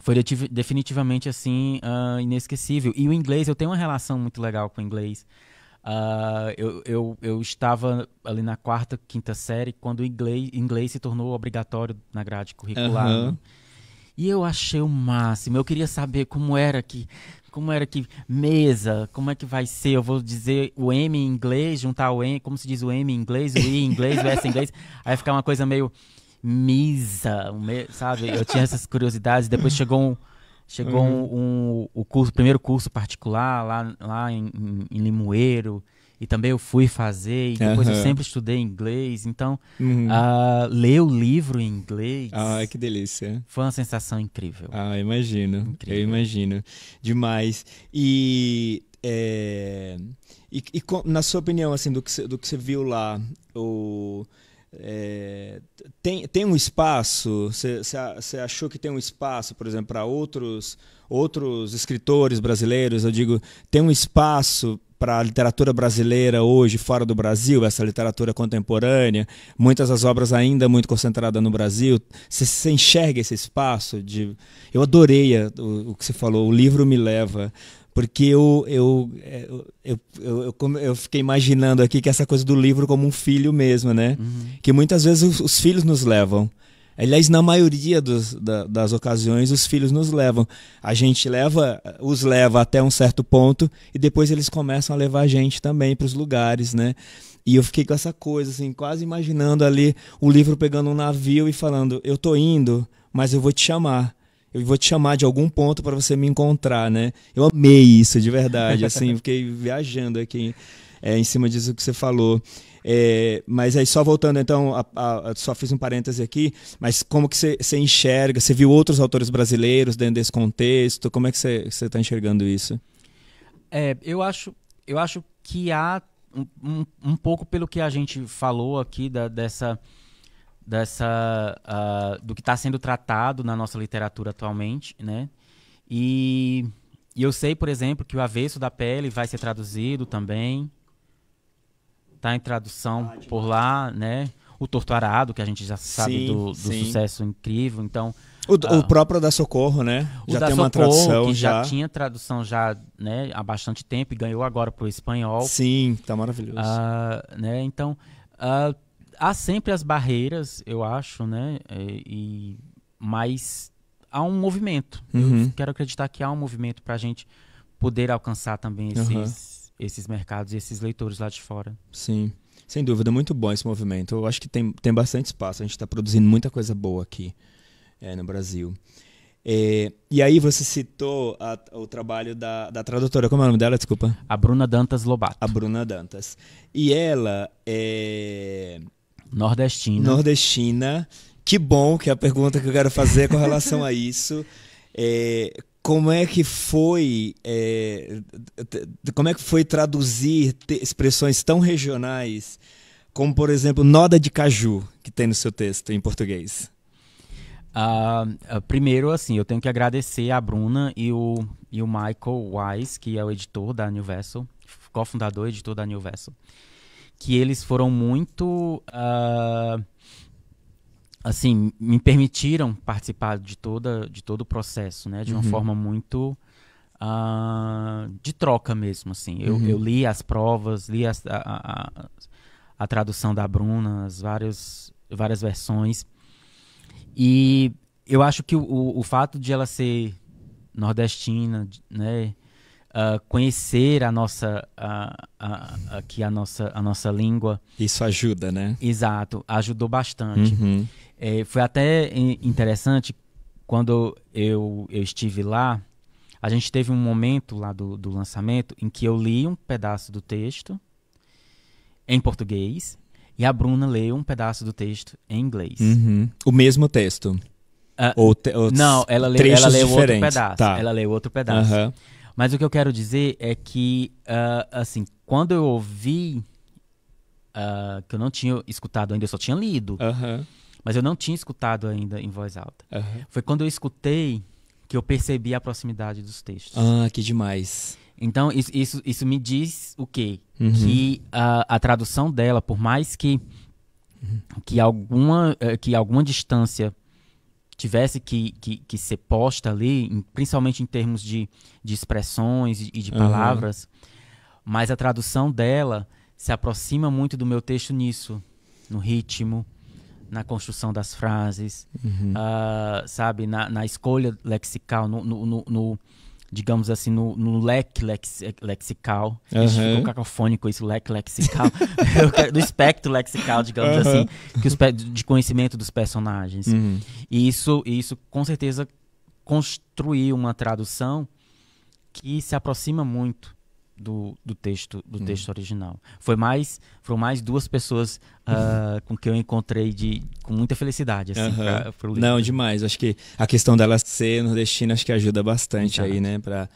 foi definitivamente assim uh, inesquecível. E o inglês, eu tenho uma relação muito legal com o inglês. Uh, eu, eu, eu estava ali na quarta, quinta série, quando o inglês, inglês se tornou obrigatório na grade curricular. Uhum. Né? E eu achei o máximo. Eu queria saber como era que. Como era que. Mesa, como é que vai ser? Eu vou dizer o M em inglês, juntar o M, como se diz o M em inglês, o I em inglês, o S em inglês. Aí ficar uma coisa meio misa, sabe? Eu tinha essas curiosidades. Depois chegou um Chegou uhum. um, um, o curso, primeiro curso particular lá, lá em, em Limoeiro. E também eu fui fazer, e depois uhum. eu sempre estudei inglês. Então, uhum. uh, ler o livro em inglês. Ah, que delícia. Foi uma sensação incrível. Ah, imagino. Incrível. Eu imagino. Demais. E. É, e, e na sua opinião, assim, do que, do que você viu lá, o. É, tem, tem um espaço? Você achou que tem um espaço, por exemplo, para outros, outros escritores brasileiros? Eu digo, tem um espaço para a literatura brasileira hoje fora do Brasil, essa literatura contemporânea? Muitas das obras ainda muito concentradas no Brasil. Você enxerga esse espaço? de Eu adorei a, o, o que você falou, o livro me leva porque é, eu, eu, eu, eu, eu, fiquei imaginando aqui que essa coisa do livro como um filho mesmo, né? Uhum. Que muitas vezes os, os, filhos nos levam. Aliás, na maioria dos, da, das ocasiões, os filhos nos levam. A gente leva, os leva até um certo ponto e depois eles começam a levar a gente também para os lugares, né? E eu fiquei com essa coisa, assim, quase imaginando ali o livro pegando um navio e falando: Eu tô indo, mas eu vou te chamar eu vou te chamar de algum ponto para você me encontrar, né? Eu amei isso de verdade, assim, fiquei viajando aqui é, em cima disso que você falou. É, mas aí só voltando então, a, a, só fiz um parêntese aqui, mas como que você enxerga, você viu outros autores brasileiros dentro desse contexto, como é que você está enxergando isso? É, eu, acho, eu acho que há um, um, um pouco pelo que a gente falou aqui da, dessa dessa uh, do que está sendo tratado na nossa literatura atualmente, né? E, e, eu sei, por exemplo, que o avesso da pele vai ser traduzido também, está em tradução ah, por lá, né? O Torto Arado, que a gente já sabe sim, do, do sucesso incrível, então o, o, ah, próprio da Socorro, né? O já da tem uma Socorro, tradução que já. já tinha tradução já, né, há bastante tempo e ganhou agora para o espanhol. Sim, tá maravilhoso. né? Então, ah, há sempre as barreiras, eu acho, né? É, e, mas há um movimento. Uhum. Eu quero acreditar que há um movimento para a gente poder alcançar também esses, uhum. esses mercados e esses leitores lá de fora. Sim. Sem dúvida, muito bom esse movimento. Eu acho que tem, tem bastante espaço. A gente está produzindo muita coisa boa aqui é, no Brasil. É, e aí você citou a, o trabalho da, da, tradutora, como é o nome dela, desculpa? A Bruna Dantas Lobato. A Bruna Dantas. E ela é, Nordestina. Nordestina. Que bom que é a pergunta que eu quero fazer é com relação a isso. É, como é que foi é, como é que foi traduzir expressões tão regionais como por exemplo noda de caju que tem no seu texto em português ah, ah, primeiro assim eu tenho que agradecer a Bruna e o, e o Michael Wise que é o editor da New Vessel cofundador e editor da New Vessel que eles foram muito. Uh, assim, me permitiram participar de, toda, de todo o processo, né? De uma uhum. forma muito. Uh, de troca mesmo, assim. Eu, uhum. eu li as provas, li as, a, a, a, tradução da Bruna, as várias, várias versões. E eu acho que o, o fato de ela ser nordestina, né? uh, conhecer a nossa uh, uh, aqui a nossa a nossa língua isso ajuda né exato ajudou bastante uhum. é, foi até interessante quando eu, eu estive lá a gente teve um momento lá do, do lançamento em que eu li um pedaço do texto em português e a Bruna leu um pedaço do texto em inglês uhum. o mesmo texto Uh, ou te, ou não, ela leu, ela leu outro pedaço. Tá. Ela leu outro pedaço. Uhum. Mas o que eu quero dizer é que, uh, assim, quando eu ouvi, uh, que eu não tinha escutado ainda, eu só tinha lido, mas eu não tinha escutado ainda em voz alta. Foi quando eu escutei que eu percebi a proximidade dos textos. Ah, que demais. Então, isso, isso, isso me diz o quê? Uhum. Que uh, a tradução dela, por mais que, uhum. que, alguma, eh, que alguma distância tivesse que, que, que ser posta ali, principalmente em termos de, de expressões e de uhum. palavras, uhum. mas a tradução dela se aproxima muito do meu texto nisso, no ritmo, na construção das frases, uhum. uh, sabe, na, na escolha lexical, no, no, no, no digamos assim, no, no leque lex, lexical. Uhum. Isso ficou cacofônico, isso, leque lexical. do espectro lexical, digamos uhum. assim, que os, de conhecimento dos personagens. Uhum. E isso, isso, com certeza, construiu uma tradução que se aproxima muito do, do texto do uhum. texto original. Foi mais foram mais duas pessoas uh, com que eu encontrei de com muita felicidade assim, uhum. livro. Não, demais. Acho que a questão dela ser nordestina acho que ajuda bastante aí, né, para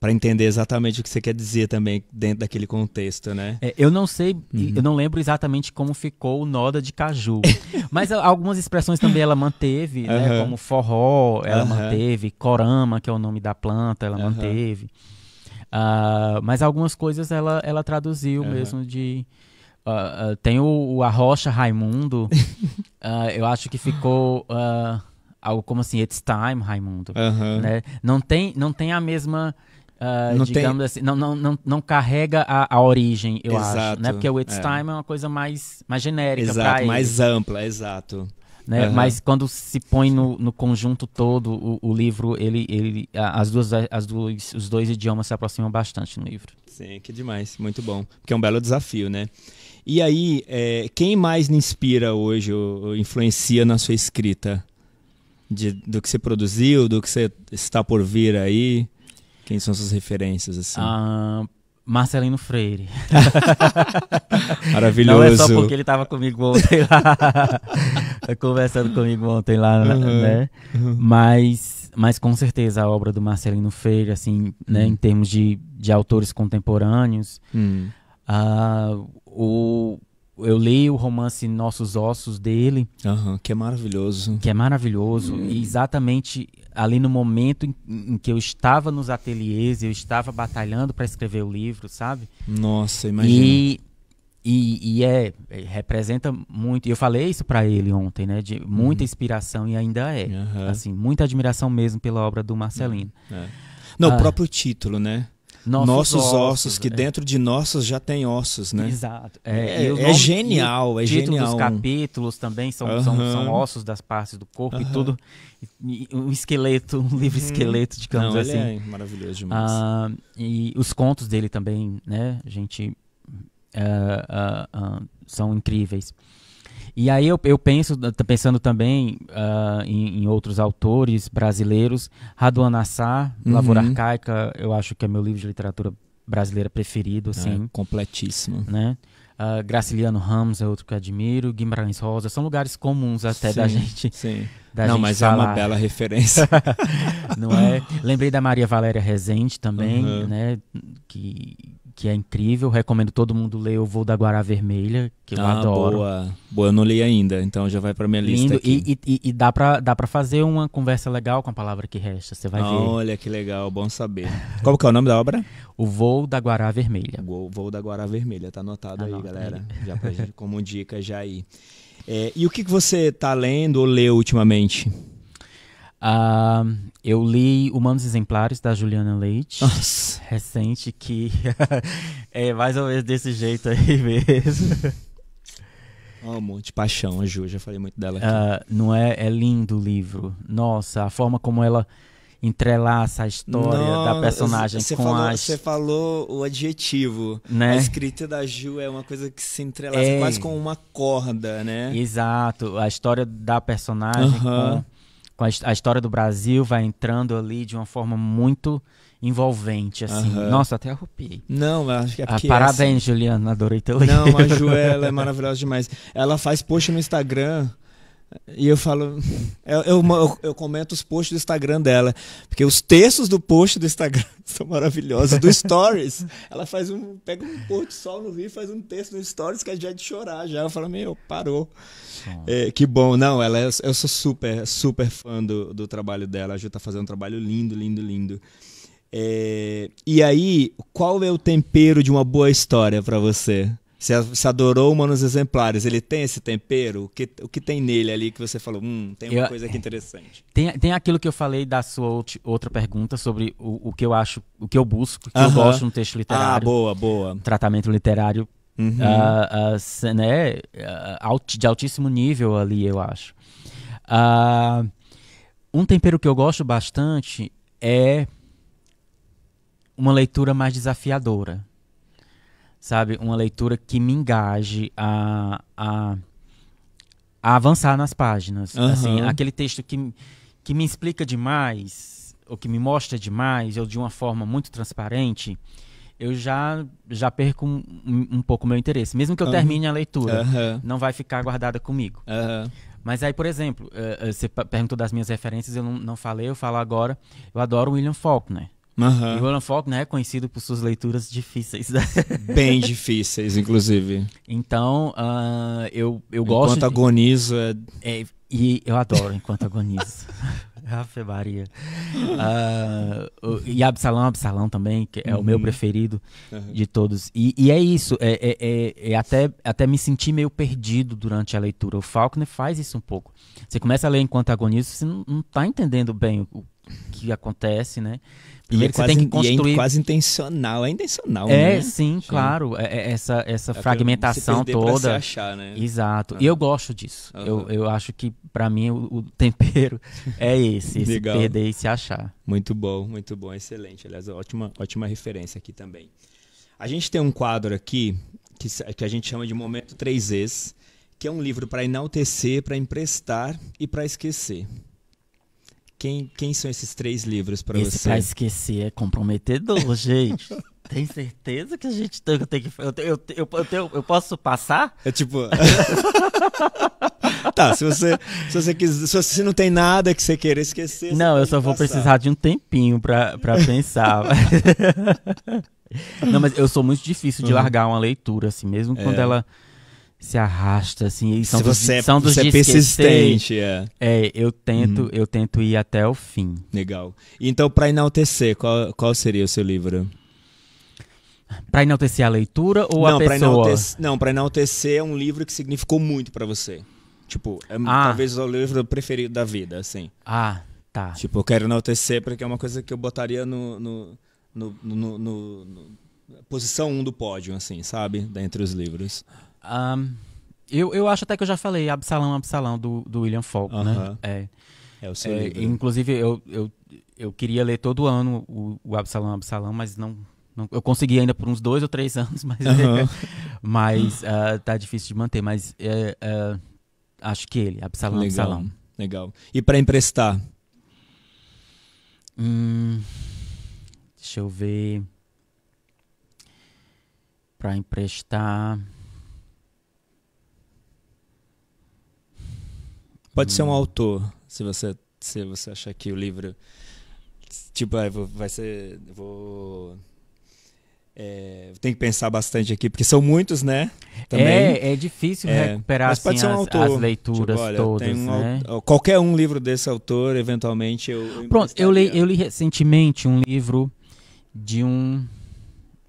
para entender exatamente o que você quer dizer também dentro daquele contexto, né? É, eu não sei, uhum. eu não lembro exatamente como ficou o Noda de Caju. mas algumas expressões também ela manteve, uhum. né? Como forró, ela uhum. manteve, corama, que é o nome da planta, ela manteve. Uh, mas algumas coisas ela, ela traduziu uhum. mesmo de. Uh, uh, tem o, o Arrocha Raimundo. eu acho que ficou algo como assim, It's Time, Raimundo. Uhum. Né? Não, tem, não tem a mesma. não digamos tem... assim, não, não, não, não carrega a, a origem, eu exato. acho. Né? Porque o It's é. Time é uma coisa mais, mais genérica. Exato, mais ampla, exato. Né? Uhum. Mas quando se põe no, no conjunto todo, o, o, livro, ele, ele, as duas, as duas, os dois idiomas se aproximam bastante no livro. Sim, que demais, muito bom. Porque é um belo desafio, né? E aí, é, quem mais me inspira hoje, ou, ou influencia na sua escrita? De, do que você produziu, do que você está por vir aí? Quem são suas referências, assim? Ah, Marcelino Freire. Maravilhoso. Não é só porque ele estava comigo ontem lá. tá conversando comigo ontem lá, uhum, né? Mas, mas com certeza a obra do Marcelino Freire, assim, né, hum. em termos de, de autores contemporâneos, hum. Uh, o, eu li o romance Nossos Ossos dele. Uhum, que é maravilhoso. Que é maravilhoso. E exatamente ali no momento em, em, que eu estava nos ateliês, eu estava batalhando para escrever o livro, sabe? Nossa, imagina. E e, e é, é representa muito. eu falei isso para ele ontem, né? De muita uhum. inspiração e ainda é. Uhum. Assim, muita admiração mesmo pela obra do Marcelino. Uhum. É. Não, ah, o próprio título, né? Nossos, nossos ossos, ossos, que é. dentro de nossos já tem ossos, né? Exato. É, é, é nome, é genial, é genial. Os capítulos também são, uhum. são, são, ossos das partes do corpo uhum. e tudo. um esqueleto, um livro uhum. esqueleto, digamos Não, assim. Ele é maravilhoso demais. Ah, e os contos dele também, né? A gente uh, uh, são incríveis. E aí eu, eu penso, pensando também em, em, outros autores brasileiros, Raduan Nassar, uhum. Lavoura Arcaica, eu acho que é meu livro de literatura brasileira preferido, assim. É, completíssimo. Né? Uh, Graciliano Ramos é outro que eu admiro, Guimarães Rosa, são lugares comuns até sim, da gente. Sim. Da Não, gente mas falar. é uma bela referência. Não é? Lembrei da Maria Valéria Rezende também, uhum. né? Que que é incrível. Recomendo todo mundo ler O Voo da Guará Vermelha, que eu ah, adoro. Boa. boa, eu não li ainda, então já vai para minha Lindo. lista aqui. E, e, e, dá para dá fazer uma conversa legal com a palavra que resta, você vai ver. Olha que legal, bom saber. Qual que é o nome da obra? O Voo da Guará Vermelha. O Voo da Guará Vermelha, tá anotado aí, galera. Aí. Já pra gente, como dica já aí. É, e o que, que você tá lendo ou leu ultimamente? Uh, eu li Humanos Exemplares, da Juliana Leite, Nossa. recente, que é mais ou menos desse jeito aí mesmo. Amo, de paixão, a Ju, já falei muito dela aqui. Uh, não é, é lindo o livro. Nossa, a forma como ela entrelaça a história não, da personagem com falou, as... Você falou o adjetivo. Né? A escrita da Ju é uma coisa que se entrelaça é. quase com uma corda, né? Exato. A história da personagem uh -huh. com com a, a, história do Brasil vai entrando ali de uma forma muito envolvente, assim. Uhum. Nossa, até arrupiei. Não, acho que é ah, porque... Ah, parabéns, essa... Juliana, adorei teu livro. Não, a Ju, ela é maravilhosa demais. Ela faz post no Instagram e eu falo, eu, eu, eu, comento os posts do Instagram dela, porque os textos do post do Instagram são maravilhosos, do Stories. Ela faz um, pega um pôr sol no Rio, faz um texto no Stories que é já de chorar já. Eu falo, meu, parou. É, que bom. Não, ela eu, é, eu sou super, super fã do, do trabalho dela. A Ju tá fazendo um trabalho lindo, lindo, lindo. É, e aí, qual é o tempero de uma boa história para você? Você, você adorou Humanos Exemplares. Ele tem esse tempero? O que, o que tem nele ali que você falou? Hum, tem uma eu, coisa aqui interessante. Tem, tem aquilo que eu falei da sua outra pergunta sobre o, o que eu acho, o que eu busco, o que uh -huh. eu gosto no texto ah, literário. Ah, boa, boa. Tratamento literário uhum. uh, uh, né, de altíssimo nível ali, eu acho. um tempero que eu gosto bastante é uma leitura mais desafiadora sabe? Uma leitura que me engaje a, a, a avançar nas páginas. Uhum. Assim, aquele texto que, que me explica demais, ou que me mostra demais, ou de uma forma muito transparente, eu já, já perco um, um pouco o meu interesse. Mesmo que eu termine uhum. a leitura, uhum. não vai ficar guardada comigo. Mas aí, por exemplo, eh, eh, você perguntou das minhas referências, eu não, não falei, eu falo agora. Eu adoro William Faulkner. Uhum. E Roland Faulkner né, é conhecido por suas leituras difíceis. Bem difíceis, inclusive. Então, uh, eu, eu gosto... Enquanto agoniza... É, é, e eu adoro Enquanto Agoniza. Ave Maria. Uh, e Absalão, Absalão também, que é uhum. o meu uhum. preferido uhum. de todos. E, e é isso, é, é, é, é, até, até me sentir meio perdido durante a leitura. O Faulkner faz isso um pouco. Você começa a ler enquanto agonizo, você não, está entendendo bem o, que acontece, né? Primeiro e é quase, tem que é construir... É quase intencional, é intencional, É, né? sim, claro. É, é, essa essa é fragmentação toda. Pra se achar, né? Exato. Uhum. E eu gosto disso. Uhum. Eu, eu acho que, para mim, o, o, tempero é esse, esse perder e se achar. Muito bom, muito bom, excelente. Aliás, é ótima, ótima referência aqui também. A gente tem um quadro aqui que, que a gente chama de Momento 3 vezes, que é um livro para enaltecer, para emprestar e para esquecer. Quem, quem são esses três livros para você? pra esquecer é comprometedor, gente. Tem certeza que a gente tem, tem que. Eu, eu, eu, eu, eu posso passar? É tipo. tá, se você, se você quiser. Se você não tem nada que você queira esquecer. Não, eu só passar. vou precisar de um tempinho para pensar. não, mas eu sou muito difícil de uhum. largar uma leitura, assim, mesmo é. quando ela se arrasta assim. se você dos, é, são dos você é persistente, é. é. eu tento, uhum. eu tento ir até o fim. Legal. Então, para enaltecer, qual, qual seria o seu livro? Para enaltecer a leitura ou não, a pessoa? não, para enaltecer é um livro que significou muito para você. Tipo, é ah. talvez o livro preferido da vida, assim. Ah, tá. Tipo, eu quero enaltecer porque é uma coisa que eu botaria no, no, no, no posição 1 um do pódio, assim, sabe? Dentre os livros. Um, eu, eu acho até que eu já falei Absalão, Absalão, do, do William Falk, uh -huh. né? É, é o seu é, livro. Inclusive, eu, eu, eu queria ler todo ano o, o Absalão, Absalão, mas não, não... Eu consegui ainda por uns dois ou três anos, mas, uh -huh. mas uh, tá difícil de manter. Mas é, é, acho que ele, Absalão, Legal. Absalão. Legal. E para emprestar? Hum, deixa eu ver. Para emprestar. Pode hum. ser um hum. autor, se você, se você achar que o livro. Tipo, ah, vai vai ser. Vou. É, tem que pensar bastante aqui, porque são muitos, né? Também. É, é difícil é, recuperar mas pode assim, ser um as, autor. as tipo, leituras tipo, olha, todas. Um, né? Qualquer um livro desse autor, eventualmente eu. eu Pronto, eu li, eu li recentemente um livro de um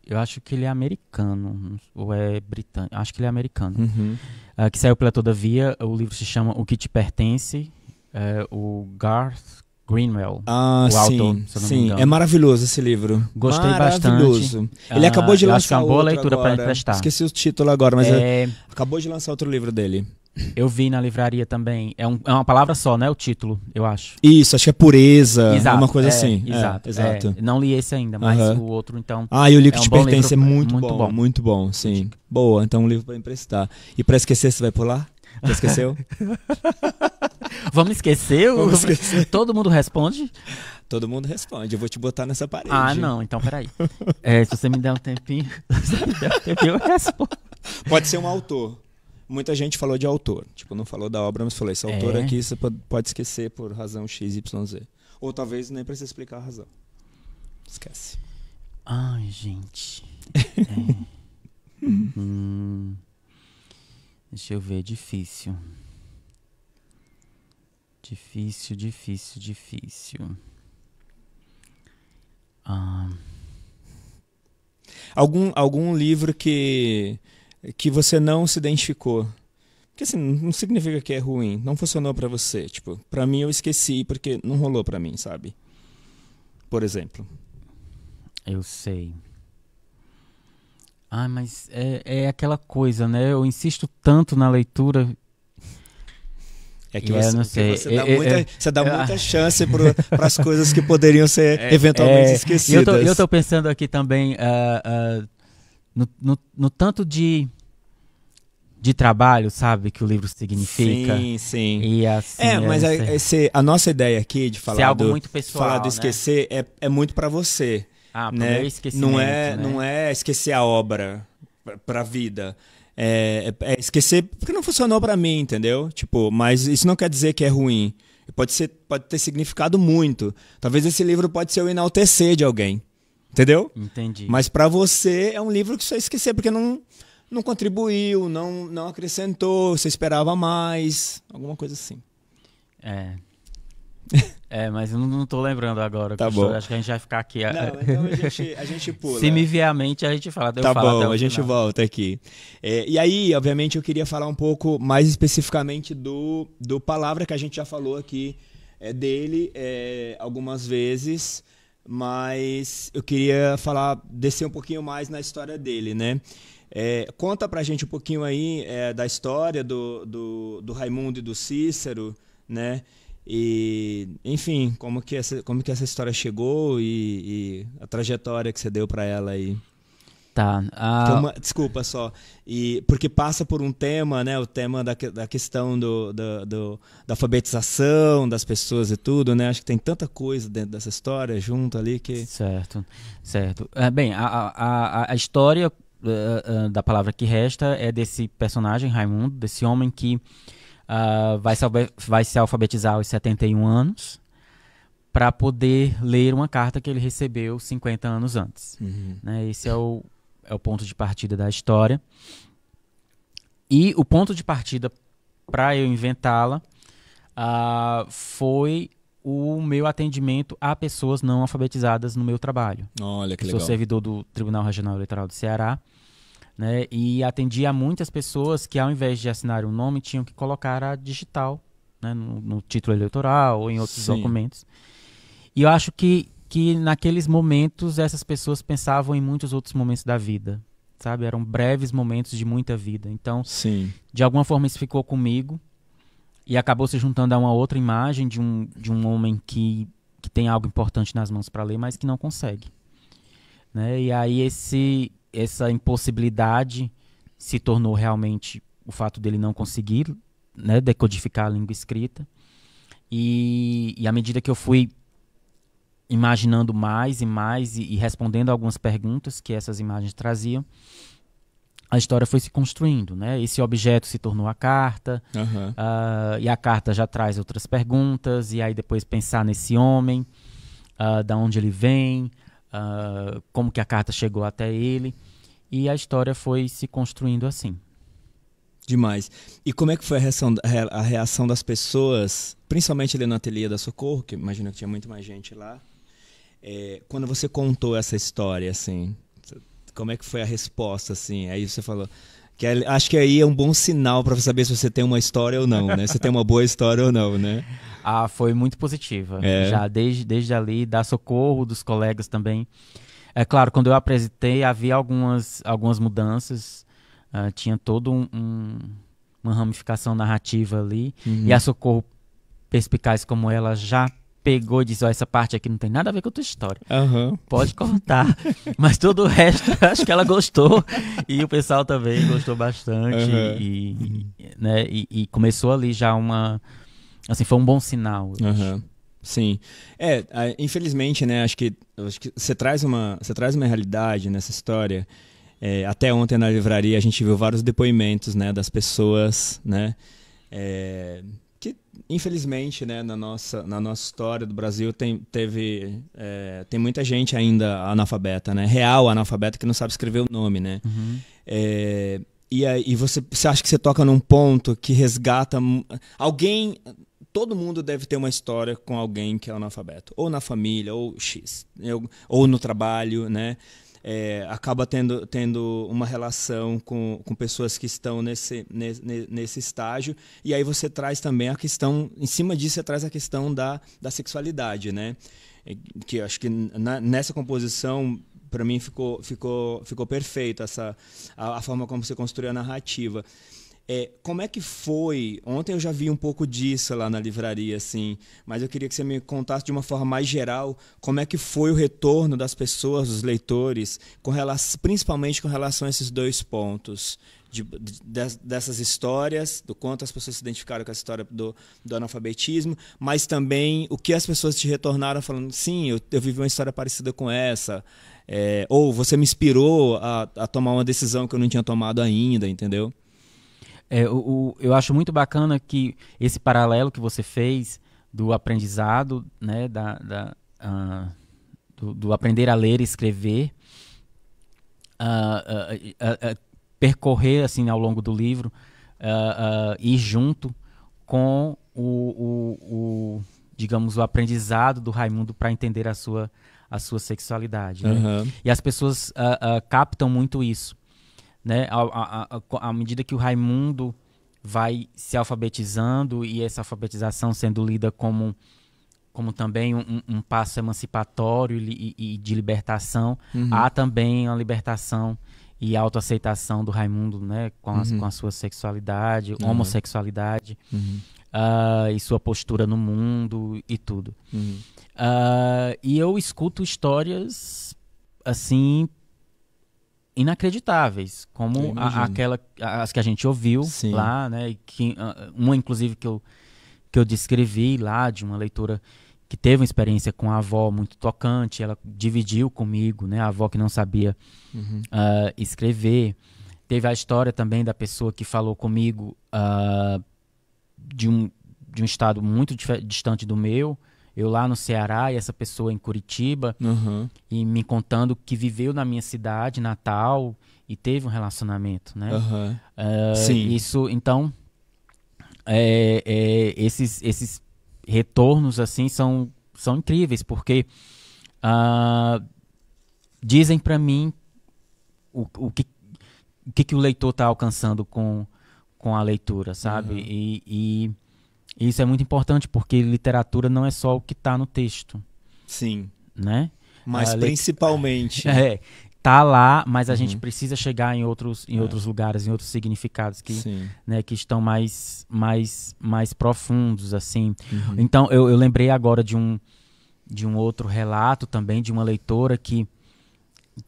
eu acho que ele é americano, ou é britânico. Acho que ele é americano. Uhum. Uh, que saiu pela Todavia. O livro se chama O Que Te Pertence. É, o Garth Greenwell. Ah, o sim. Autor, sim, é maravilhoso esse livro. Gostei maravilhoso. bastante. Ele ah, acabou de lançar. Acho que é uma boa leitura para emprestar. Esqueci o título agora, mas é... acabou de lançar outro livro dele. Eu vi na livraria também. É, um, é, uma palavra só, né? O título, eu acho. Isso, acho que é pureza. É exato, uma coisa é, assim. É, exato. É, exato. não li esse ainda, mas uh -huh. o outro, então. Ah, e o livro que é um te pertence livro, é muito, muito bom, bom, Muito bom, sim. Boa, então um livro para emprestar. E para esquecer, você vai pular? Já esqueceu? Vamos esquecer? Vamos esquecer. Todo mundo responde? Todo mundo responde. Eu vou te botar nessa parede. Ah, não. Então, peraí. É, se você me der um tempinho, se você me der um tempinho, eu respondo. Pode ser um autor. Muita gente falou de autor. Tipo, não falou da obra, mas falou: esse autor é. aqui você pode esquecer por razão X, Y, Z. Ou talvez nem precisa explicar a razão. Esquece. Ai, gente. É. hum. Deixa eu ver, difícil. Difícil, difícil, difícil. Ah. Algum, algum livro que que você não se identificou. Porque assim, não significa que é ruim, não funcionou para você, tipo, para mim eu esqueci porque não rolou para mim, sabe? Por exemplo. Eu sei. Ah, mas é, é aquela coisa, né? Eu insisto tanto na leitura é que, é, você, você, dá, é, é, muita, é, você dá é, muita chance para as coisas que poderiam ser é, eventualmente esquecidas. eu estou pensando aqui também, uh, uh, no, no, no tanto de de trabalho, sabe? Que o livro significa. Sim, sim. E assim, é, mas é, a, esse, a nossa ideia aqui de falar do, muito pessoal, falar do né? esquecer é, é muito para você. Ah, né? não é né? Não é esquecer a obra para a vida. É, é, é, esquecer porque não funcionou para mim, entendeu? Tipo, mas isso não quer dizer que é ruim. Pode, ser, pode ter significado muito. Talvez esse livro pode ser o enaltecer de alguém. Entendeu? Entendi. Mas para você é um livro que você esqueceu porque não, não contribuiu, não, não acrescentou, você esperava mais, alguma coisa assim. É. É, mas eu não tô lembrando agora. Tá bom. Acho que a gente vai ficar aqui. É. Não, então a gente, a gente pula. Se me vier à mente, a gente fala. Tá bom, a gente final. volta aqui. É, e aí, obviamente, eu queria falar um pouco mais especificamente do, do palavra que a gente já falou aqui é, dele é, algumas vezes mas eu queria falar, descer um pouquinho mais na história dele, né? É, conta pra gente um pouquinho aí é, da história do, do, do, Raimundo e do Cícero, né? E, enfim, como que essa, como que essa história chegou e, e a trajetória que você deu para ela aí. Tá. Ah, uma, desculpa só. E, porque passa por um tema, né? O tema da, da questão do, do, do, da alfabetização das pessoas e tudo, né? Acho que tem tanta coisa dentro dessa história junto ali que. Certo, certo. É, bem, a, a, a história uh, da palavra que resta é desse personagem, Raimundo, desse homem que uh, vai, se, vai se alfabetizar aos 71 anos para poder ler uma carta que ele recebeu 50 anos antes. Uhum. Né? Esse é o é o ponto de partida da história. E o ponto de partida para eu inventá-la uh, foi o meu atendimento a pessoas não alfabetizadas no meu trabalho. Olha que legal. Sou servidor do Tribunal Regional Eleitoral do Ceará. Né, e atendia a muitas pessoas que, ao invés de assinar um nome, tinham que colocar a digital né, no, no, título eleitoral ou em outros Sim. documentos. E eu acho que que naqueles momentos essas pessoas pensavam em muitos outros momentos da vida, sabe? Eram breves momentos de muita vida. Então, Sim. de alguma forma isso ficou comigo e acabou se juntando a uma outra imagem de um, de um homem que, que tem algo importante nas mãos para ler, mas que não consegue. Né? E aí esse essa impossibilidade se tornou realmente o fato dele não conseguir né, decodificar a língua escrita. E, e à medida que eu fui imaginando mais e mais e, e respondendo algumas perguntas que essas imagens traziam a história foi se construindo, né? Esse objeto se tornou a carta, uhum. uh, e a carta já traz outras perguntas, e aí depois pensar nesse homem, uh, da onde ele vem, uh, como que a carta chegou até ele, e a história foi se construindo assim. Demais. E como é que foi a reação, a reação das pessoas, principalmente ali no ateliê da Socorro, que imagino que tinha muito mais gente lá, é, quando você contou essa história, assim, como é que foi a resposta, assim? Aí você falou. Que é, acho que aí é um bom sinal para saber se você tem uma história ou não, né? Se tem uma boa história ou não, né? Ah, foi muito positiva. É. Já desde, desde ali, da socorro dos colegas também. É claro, quando eu apresentei, havia algumas, algumas mudanças. Uh, tinha todo um, um, uma ramificação narrativa ali. Uhum. E a Socorro, perspicaz como ela, já pegou e disse: Ó, essa parte aqui não tem nada a ver com a tua história. Uhum. Pode cortar. Mas todo o resto, acho que ela gostou. E o pessoal também gostou bastante. Uhum. E, e, né, e, e, começou ali já uma. Assim, foi um bom sinal. Sim. É, infelizmente, né, acho que, acho que você, traz uma, você traz uma realidade nessa história. É, até ontem na livraria a gente viu vários depoimentos né, das pessoas, né? É, infelizmente, né, na nossa, na nossa história do Brasil tem, teve, é, tem muita gente ainda analfabeta, né? Real analfabeta que não sabe escrever o nome, né? Uhum. É, e aí você, você acha que você toca num ponto que resgata alguém... Todo mundo deve ter uma história com alguém que é analfabeto. Ou na família, ou X. ou no trabalho, né? é, acaba tendo, tendo uma relação com, com pessoas que estão nesse, nesse, nesse estágio. E aí você traz também a questão, em cima disso, você traz a questão da, da sexualidade, né? É, que acho que na, nessa composição para mim ficou, ficou, ficou perfeito essa a, a, forma como você construiu a narrativa. É, como é que foi? Ontem eu já vi um pouco disso lá na livraria, assim, mas eu queria que você me contasse de uma forma mais geral como é que foi o retorno das pessoas, dos leitores, com relação, principalmente com relação a esses dois pontos. De, de, dessas histórias, do quanto as pessoas se identificaram com a história do, do analfabetismo, mas também o que as pessoas te retornaram falando, sim, eu, eu vivi uma história parecida com essa, é, ou você me inspirou a, a tomar uma decisão que eu não tinha tomado ainda, entendeu? É, o, o, eu acho muito bacana que esse paralelo que você fez do aprendizado, né, da, da uh, do, do, aprender a ler e escrever, uh, uh, percorrer assim ao longo do livro, ir junto com o, o, o, digamos o aprendizado do Raimundo para entender a sua a sua sexualidade. Né? Uhum. E as pessoas captam muito isso né? À medida que o Raimundo vai se alfabetizando e essa alfabetização sendo lida como, como também um, um passo emancipatório e, e de libertação, uhum. há também a libertação e autoaceitação do Raimundo, né? Com, uhum. a, com a sua sexualidade, uhum. homossexualidade uh, e sua postura no mundo e tudo. Uh, e eu escuto histórias assim inacreditáveis, como a, aquela, as que a gente ouviu Sim. lá, né? Que, ah, uma, inclusive, que eu, que eu descrevi lá, de uma leitura que teve uma experiência com a avó muito tocante, ela dividiu comigo, né? A avó que não sabia uhum. uh, escrever. Teve a história também da pessoa que falou comigo uh, de, um, de um estado muito distante do meu, eu lá no Ceará e essa pessoa em Curitiba, uhum. e me contando que viveu na minha cidade natal e teve um relacionamento, né? Uhum. Uh, Sim. Isso, então, é, é, esses, esses retornos assim são, são incríveis porque uh, dizem para mim o, o, que, o que, que o leitor está alcançando com, com a leitura, sabe? Uhum. E, e isso é muito importante, porque literatura não é só o que está no texto. Sim. Né? Mas principalmente. É, tá lá, mas a uhum. gente precisa chegar em outros, em é. outros lugares, em outros significados que, né, que estão mais, mais, mais profundos, assim. Uhum. Então, eu, eu lembrei agora de um, de um outro relato também, de uma leitora que,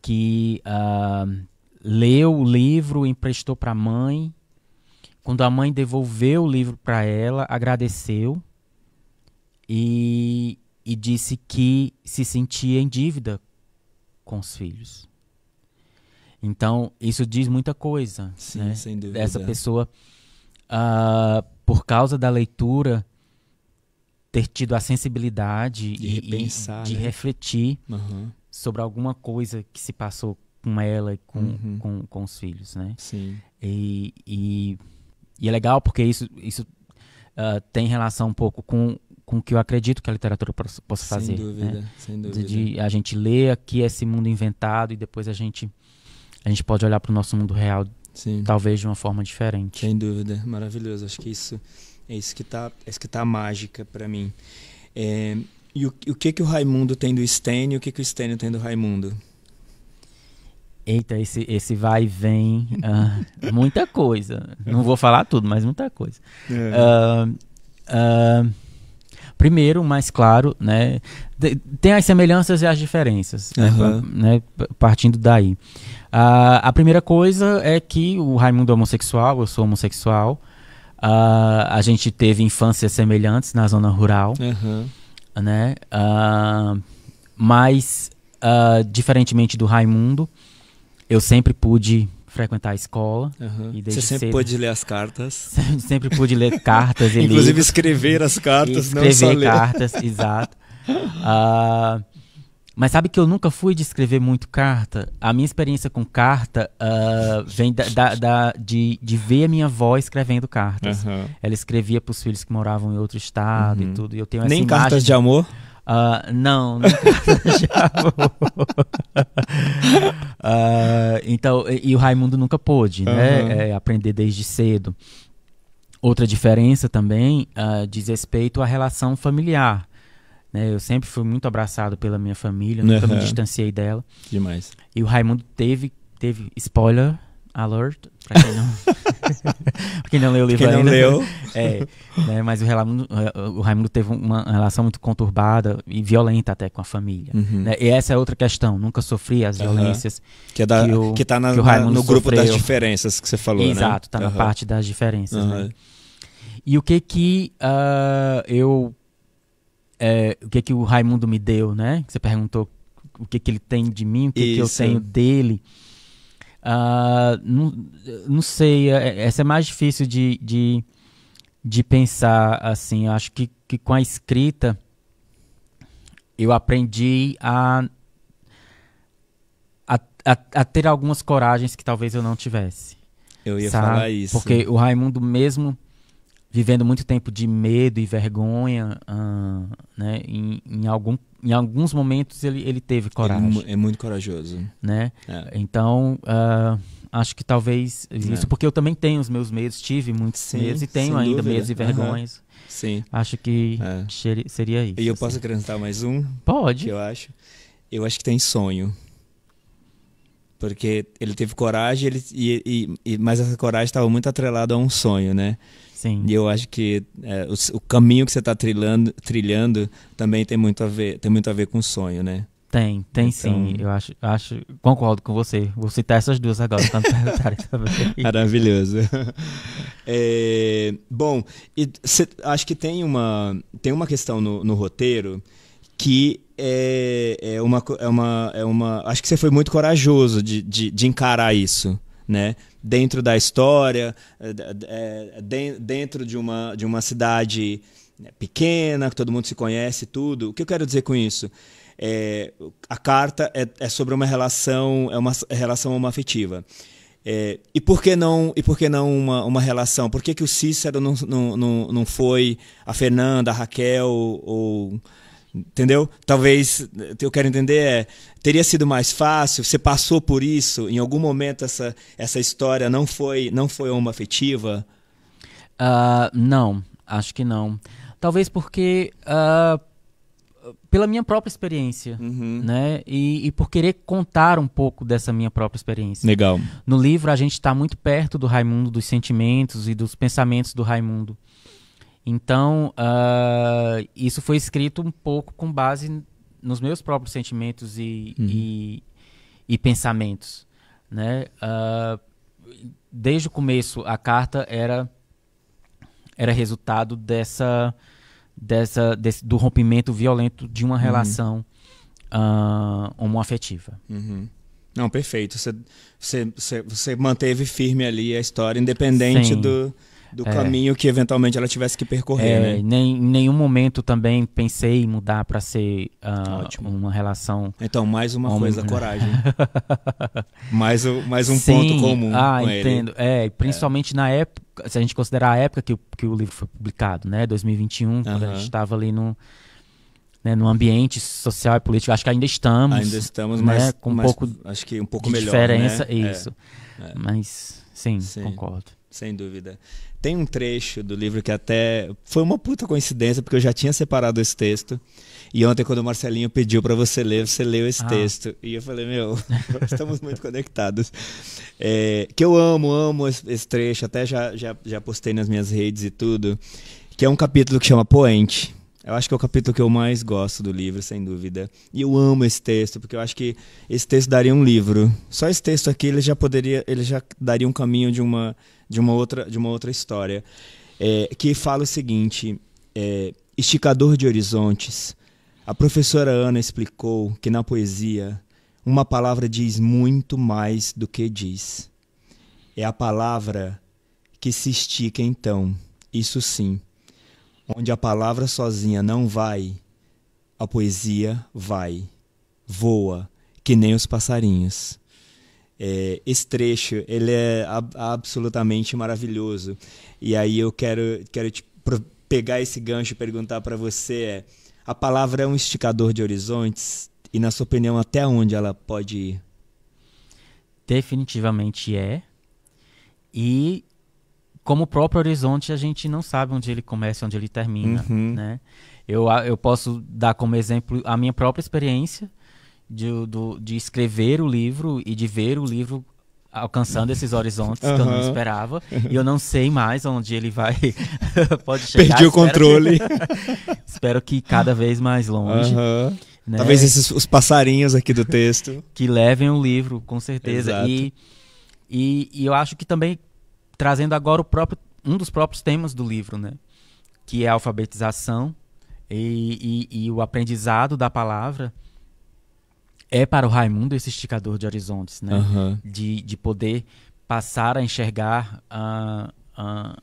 que uh, leu o livro, emprestou para a mãe quando a mãe devolveu o livro para ela, agradeceu e, e disse que se sentia em dívida com os filhos. Então, isso diz muita coisa. Sim, né? sem dúvida. Essa pessoa, uh, por causa da leitura, ter tido a sensibilidade de e, repensar, e de né? refletir uhum. sobre alguma coisa que se passou com ela e com, uhum. com, com, os filhos, né? Sim. E, e e é legal porque isso, isso uh, tem relação um pouco com, com o que eu acredito que a literatura possa fazer. Sem dúvida, né? sem dúvida. De, de, a gente lê aqui esse mundo inventado e depois a gente, a gente pode olhar para o nosso mundo real, Sim. talvez de uma forma diferente. Sem dúvida, maravilhoso. Acho que isso é isso que está é isso que tá mágica para mim. É, e o, o, que que o Raimundo tem do Stênio e o que que o Stênio tem do Raimundo? Eita, esse, esse vai e vem. Uh, muita coisa. Não vou falar tudo, mas muita coisa. Uh, uh, primeiro, mais claro, né? Tem as semelhanças e as diferenças, uhum. né, né partindo daí. a primeira coisa é que o Raimundo é homossexual, eu sou homossexual. a gente teve infâncias semelhantes na zona rural, uhum. né? mas, diferentemente do Raimundo, eu sempre pude frequentar a escola. Uhum. Você sempre cedo, pôde ler as cartas. sempre pude ler cartas e Inclusive livros, escrever as cartas, escrever não só cartas, exato. Uh, mas sabe que eu nunca fui de escrever muito carta? A minha experiência com carta uh, vem da, da, da de, de, ver a minha avó escrevendo cartas. Uhum. Ela escrevia para os filhos que moravam em outro estado uhum. e tudo. E eu tenho essa Nem cartas de amor? Uh, não, não uh, Então, e, e, o Raimundo nunca pôde, uhum. né? É, aprender desde cedo. Outra diferença também uh, diz respeito à relação familiar. Né? Eu sempre fui muito abraçado pela minha família, nunca uhum. me distanciei dela. Demais. E o Raimundo teve, teve spoiler alert, pra quem não, Quem não leu o livro Quem ainda. não leu. É, né, mas o, Raimundo, o Raimundo teve uma relação muito conturbada e violenta até com a família. Uhum. Né? E essa é outra questão. Nunca sofri as violências uhum. que, é da, que, o, que tá na, que o Raimundo no grupo sofreu. das diferenças que você falou, né? Exato, né? tá na parte das diferenças, né? E o que que uh, eu... É, o que que o Raimundo me deu, né? Você perguntou o que que ele tem de mim, o que, Isso. que eu tenho dele. Uh, não, não sei, é, essa é mais difícil de, de, de pensar assim. Eu acho que, que com a escrita eu aprendi a, a, a, a ter algumas coragens que talvez eu não tivesse. Eu ia sabe? falar isso. Porque o Raimundo, mesmo vivendo muito tempo de medo e vergonha, uh, né, em, em algum em alguns momentos ele, ele teve é coragem. é muito corajoso. Né? É. Então, uh, acho que talvez isso, é. porque eu também tenho os meus medos, tive muitos sim, medos e tenho ainda dúvida. medos e vergonhas. Uhum. Sim. Acho que é. seria isso. E eu assim. posso acrescentar mais um? Pode. eu acho. Eu acho que tem sonho. Porque ele teve coragem, ele, e, e, e mas essa coragem estava muito atrelada a um sonho, né? Sim. E eu acho que é, o, o, caminho que você está trilhando, trilhando também tem muito a ver, tem muito a ver com o sonho, né? Tem, tem então... sim. Eu acho, acho, concordo com você. Vou citar essas duas agora, quando perguntarem também. Maravilhoso. É, bom, e cê, acho que tem uma, tem uma questão no, no roteiro que é, é, uma, é, uma, é uma. Acho que você foi muito corajoso de, de, de encarar isso. Né? dentro da história, eh, eh, dentro de uma, de uma cidade né, pequena, que todo mundo se conhece, tudo. O que eu quero dizer com isso? É, a carta é, é, sobre uma relação, é uma relação homoafetiva. É, e por que não, e por que não uma, uma relação? Por que, que o Cícero não, não, não, não foi a Fernanda, a Raquel ou Entendeu? Talvez eh, eu quero entender é: teria sido mais fácil? Você passou por isso? Em algum momento essa, essa história não foi não foi uma afetiva? Uh, não, acho que não. Talvez porque uh, pela minha própria experiência, uhum. né? E, e, por querer contar um pouco dessa minha própria experiência. Legal. No livro a gente está muito perto do Raimundo, dos sentimentos e dos pensamentos do Raimundo. Então, uh, isso foi escrito um pouco com base nos meus próprios sentimentos e, uhum. e, e, pensamentos. Né? Uh, desde o começo, a carta era, era resultado dessa, dessa, desse, do rompimento violento de uma uhum. relação uhum. uh, homoafetiva. Uhum. Não, perfeito. Você, você, você, manteve firme ali a história, independente Sim. do do é. caminho que eventualmente ela tivesse que percorrer. É, né? nem, em nenhum momento também pensei em mudar para ser uh, uma relação. Então, mais uma homem... coisa, coragem. mais, mais um Sim. ponto comum. Ah, com entendo. Ele. É, principalmente é. na época, se a gente considerar a época que, que o livro foi publicado, né? 2021, quando a gente estava ali no. Né, no ambiente social e político, acho que ainda estamos. Ainda estamos, né, mas com um mas, pouco acho que um pouco de melhor, diferença, né? É. isso. É. Mas sim, sim, concordo sem dúvida. Tem um trecho do livro que até foi uma puta coincidência, porque eu já tinha separado esse texto. E ontem, quando o Marcelinho pediu para você ler, você leu esse ah. texto. E eu falei, meu, estamos muito conectados. É, que eu amo, amo esse trecho, até já, já, já postei nas minhas redes e tudo. Que é um capítulo que chama Poente eu acho que é o capítulo que eu mais gosto do livro, sem dúvida. E eu amo esse texto, porque eu acho que esse texto daria um livro. Só esse texto aqui ele já poderia, ele já daria um caminho de uma de uma outra de uma outra história, é, que fala o seguinte: é, esticador de horizontes. A professora Ana explicou que na poesia uma palavra diz muito mais do que diz. É a palavra que se estica então. Isso sim onde a palavra sozinha não vai, a poesia vai, voa, que nem os passarinhos. É, esse trecho ele é ab absolutamente maravilhoso. E aí eu quero, quero te pegar esse gancho e perguntar para você: é, a palavra é um esticador de horizontes? E, na sua opinião, até onde ela pode ir? Definitivamente é. E como o próprio horizonte, a gente não sabe onde ele começa e onde ele termina, uhum. né? Eu, eu posso dar como exemplo a minha própria experiência de, do, de escrever o livro e de ver o livro alcançando esses horizontes uhum. que eu não esperava e eu não sei mais onde ele vai pode chegar perdi o controle que... espero que cada vez mais longe uhum. né? talvez esses os passarinhos aqui do texto que levem o livro com certeza e, e e eu acho que também trazendo agora o próprio, um dos próprios temas do livro, né? Que é a alfabetização e, e, e o aprendizado da palavra é para o Raimundo esse esticador de horizontes, né? Uhum. De, de poder passar a enxergar uh, uh,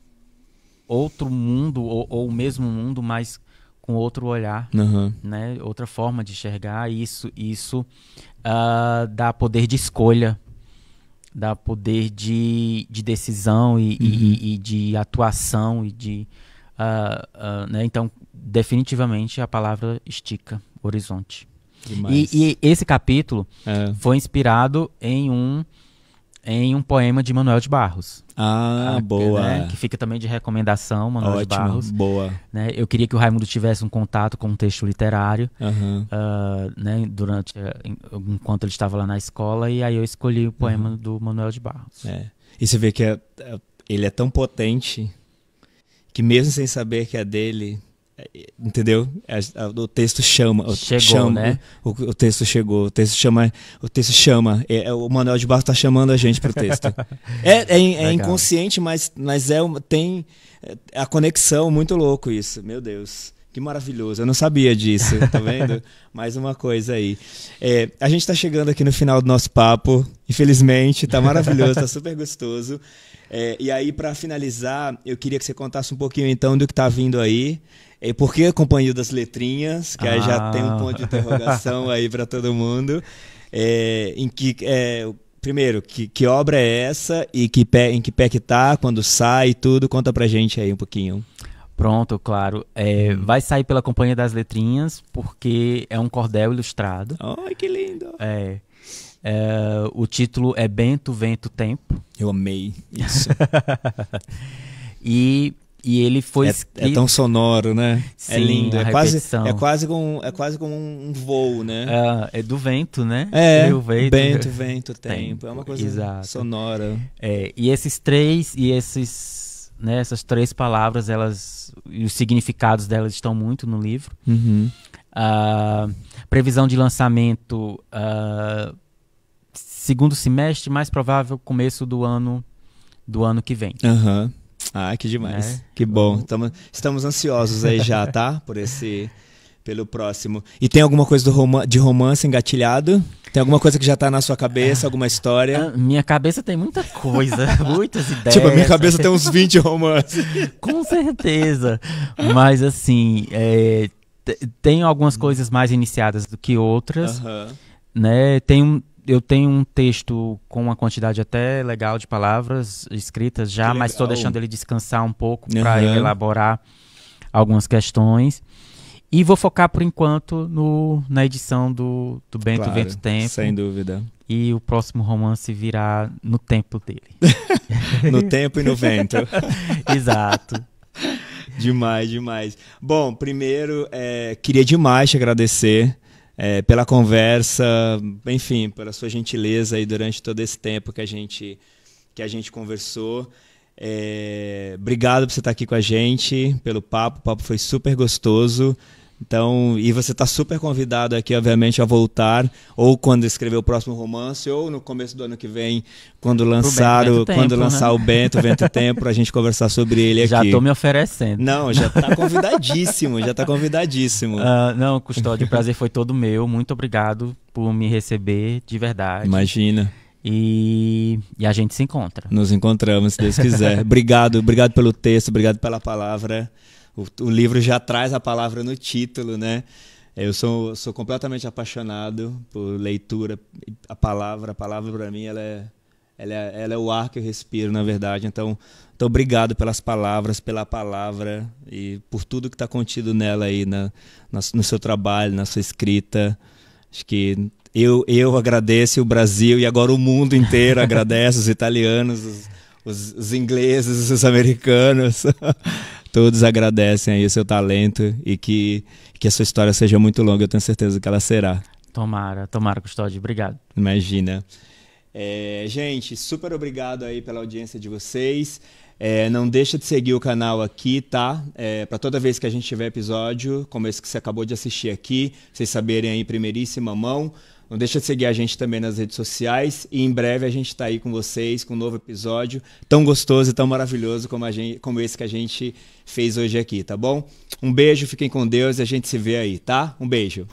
outro mundo ou, ou, o mesmo mundo, mas com outro olhar, uhum. né? Outra forma de enxergar isso, isso uh, dá poder de escolha dá poder de, de decisão e, uhum. e, e, de atuação e de uh, uh, né? então definitivamente a palavra estica horizonte e, e, esse capítulo é. foi inspirado em um em um poema de Manuel de Barros. Ah, ah boa. Né, que fica também de recomendação, Manuel Ótimo, de Barros. Boa. Né, eu queria que o Raimundo tivesse um contato com um texto literário, uhum. uh, né, durante eh, enquanto ele estava lá na escola e aí eu escolhi o poema uhum. do Manuel de Barros. É. E você vê que é, é ele é tão potente que mesmo sem saber que é dele, Entendeu? É, é, o texto chama. Chegou, chama, né? O, o, texto chegou. O texto chama. O texto chama. É, é o Manuel de Barros está chamando a gente para o texto. é, é, é inconsciente, mas, mas é, tem a conexão. Muito louco isso. Meu Deus. Que maravilhoso. Eu não sabia disso, tá vendo? Mais uma coisa aí. É, a gente está chegando aqui no final do nosso papo. Infelizmente, tá maravilhoso, tá super gostoso. É, e aí, para finalizar, eu queria que você contasse um pouquinho então do que tá vindo aí. E por que a Companhia das Letrinhas? Que ah. aí já ah. tem um ponto de interrogação aí para todo mundo. É, em que é, primeiro que, que obra é essa e que pé, em que pé que tá quando sai tudo conta pra gente aí um pouquinho pronto claro é, hum. vai sair pela companhia das letrinhas porque é um cordel ilustrado ai que lindo é, é o título é Bento Vento Tempo eu amei isso e e ele foi. É, é tão sonoro, né? É Sim, é lindo. É quase, é, quase com, é quase como um voo, né? É, é do vento, né? É. o vento, vento, vento, tempo. É uma coisa Exato. sonora. É, e esses três, e esses, né, essas três palavras, elas. E os significados delas estão muito no livro. Uhum. Uh, previsão de lançamento. Uh, segundo semestre, mais provável começo do ano do ano que vem. Uhum. Ah, que demais. Né? Que bom. Uhum. Tamo, estamos ansiosos aí já, tá? Por esse pelo próximo. E tem alguma coisa roman de romance engatilhado? Tem alguma coisa que já tá na sua cabeça, ah. alguma história? A ah, minha cabeça tem muita coisa, muitas ideias. Tipo, a minha cabeça tem uns 20 romances. Com certeza. Mas assim, é, tem algumas coisas mais iniciadas do que outras. Uh -huh. Né? Tem, um, eu tenho um texto com uma quantidade até legal de palavras escritas já, mas estou deixando ele descansar um pouco uhum. para elaborar algumas questões. E vou focar por enquanto no, na edição do, do Bento claro, Vento Tempo. Sem dúvida. E o próximo romance virá no tempo dele. no tempo e no vento. Exato. Demais, demais. Bom, primeiro, é, queria demais te agradecer é, pela conversa, enfim, pela sua gentileza aí durante todo esse tempo que a gente, que a gente conversou. É, obrigado por você estar aqui com a gente, pelo papo. O papo foi super gostoso. Então, e você está super convidado aqui, obviamente, a voltar, ou quando escrever o próximo romance, ou no começo do ano que vem, quando lançar o, o quando né? lançar né? o Bento, Vento Tempo, para a gente conversar sobre ele aqui. Já estou me oferecendo. Não, já está convidadíssimo, já está convidadíssimo. Uh, não, Custódio, o prazer foi todo meu. Muito obrigado por me receber, de verdade. Imagina. E, e, a gente se encontra. Nos encontramos, se Deus quiser. obrigado, obrigado pelo texto, obrigado pela palavra o, o livro já traz a palavra no título, né? Eu sou, sou completamente apaixonado por leitura, a palavra, a palavra para mim ela é, ela é, ela é o ar que eu respiro, na verdade. Então, então obrigado pelas palavras, pela palavra e por tudo que está contido nela aí na, na, no seu trabalho, na sua escrita. Acho que eu, eu agradeço o Brasil e agora o mundo inteiro agradece os italianos, os, os, os ingleses, os americanos. todos agradecem aí o seu talento e que, que a sua história seja muito longa, eu tenho certeza que ela será. Tomara, tomara, Custódio. Obrigado. Imagina. É, gente, super obrigado aí pela audiência de vocês. É, não deixa de seguir o canal aqui, tá? É, para toda vez que a gente tiver episódio, como esse que você acabou de assistir aqui, vocês saberem aí primeiríssima mão. Não deixa de seguir a gente também nas redes sociais e em breve a gente está aí com vocês com um novo episódio tão gostoso e tão maravilhoso como, a gente, como esse que a gente fez hoje aqui, tá bom? Um beijo, fiquem com Deus e a gente se vê aí, tá? Um beijo.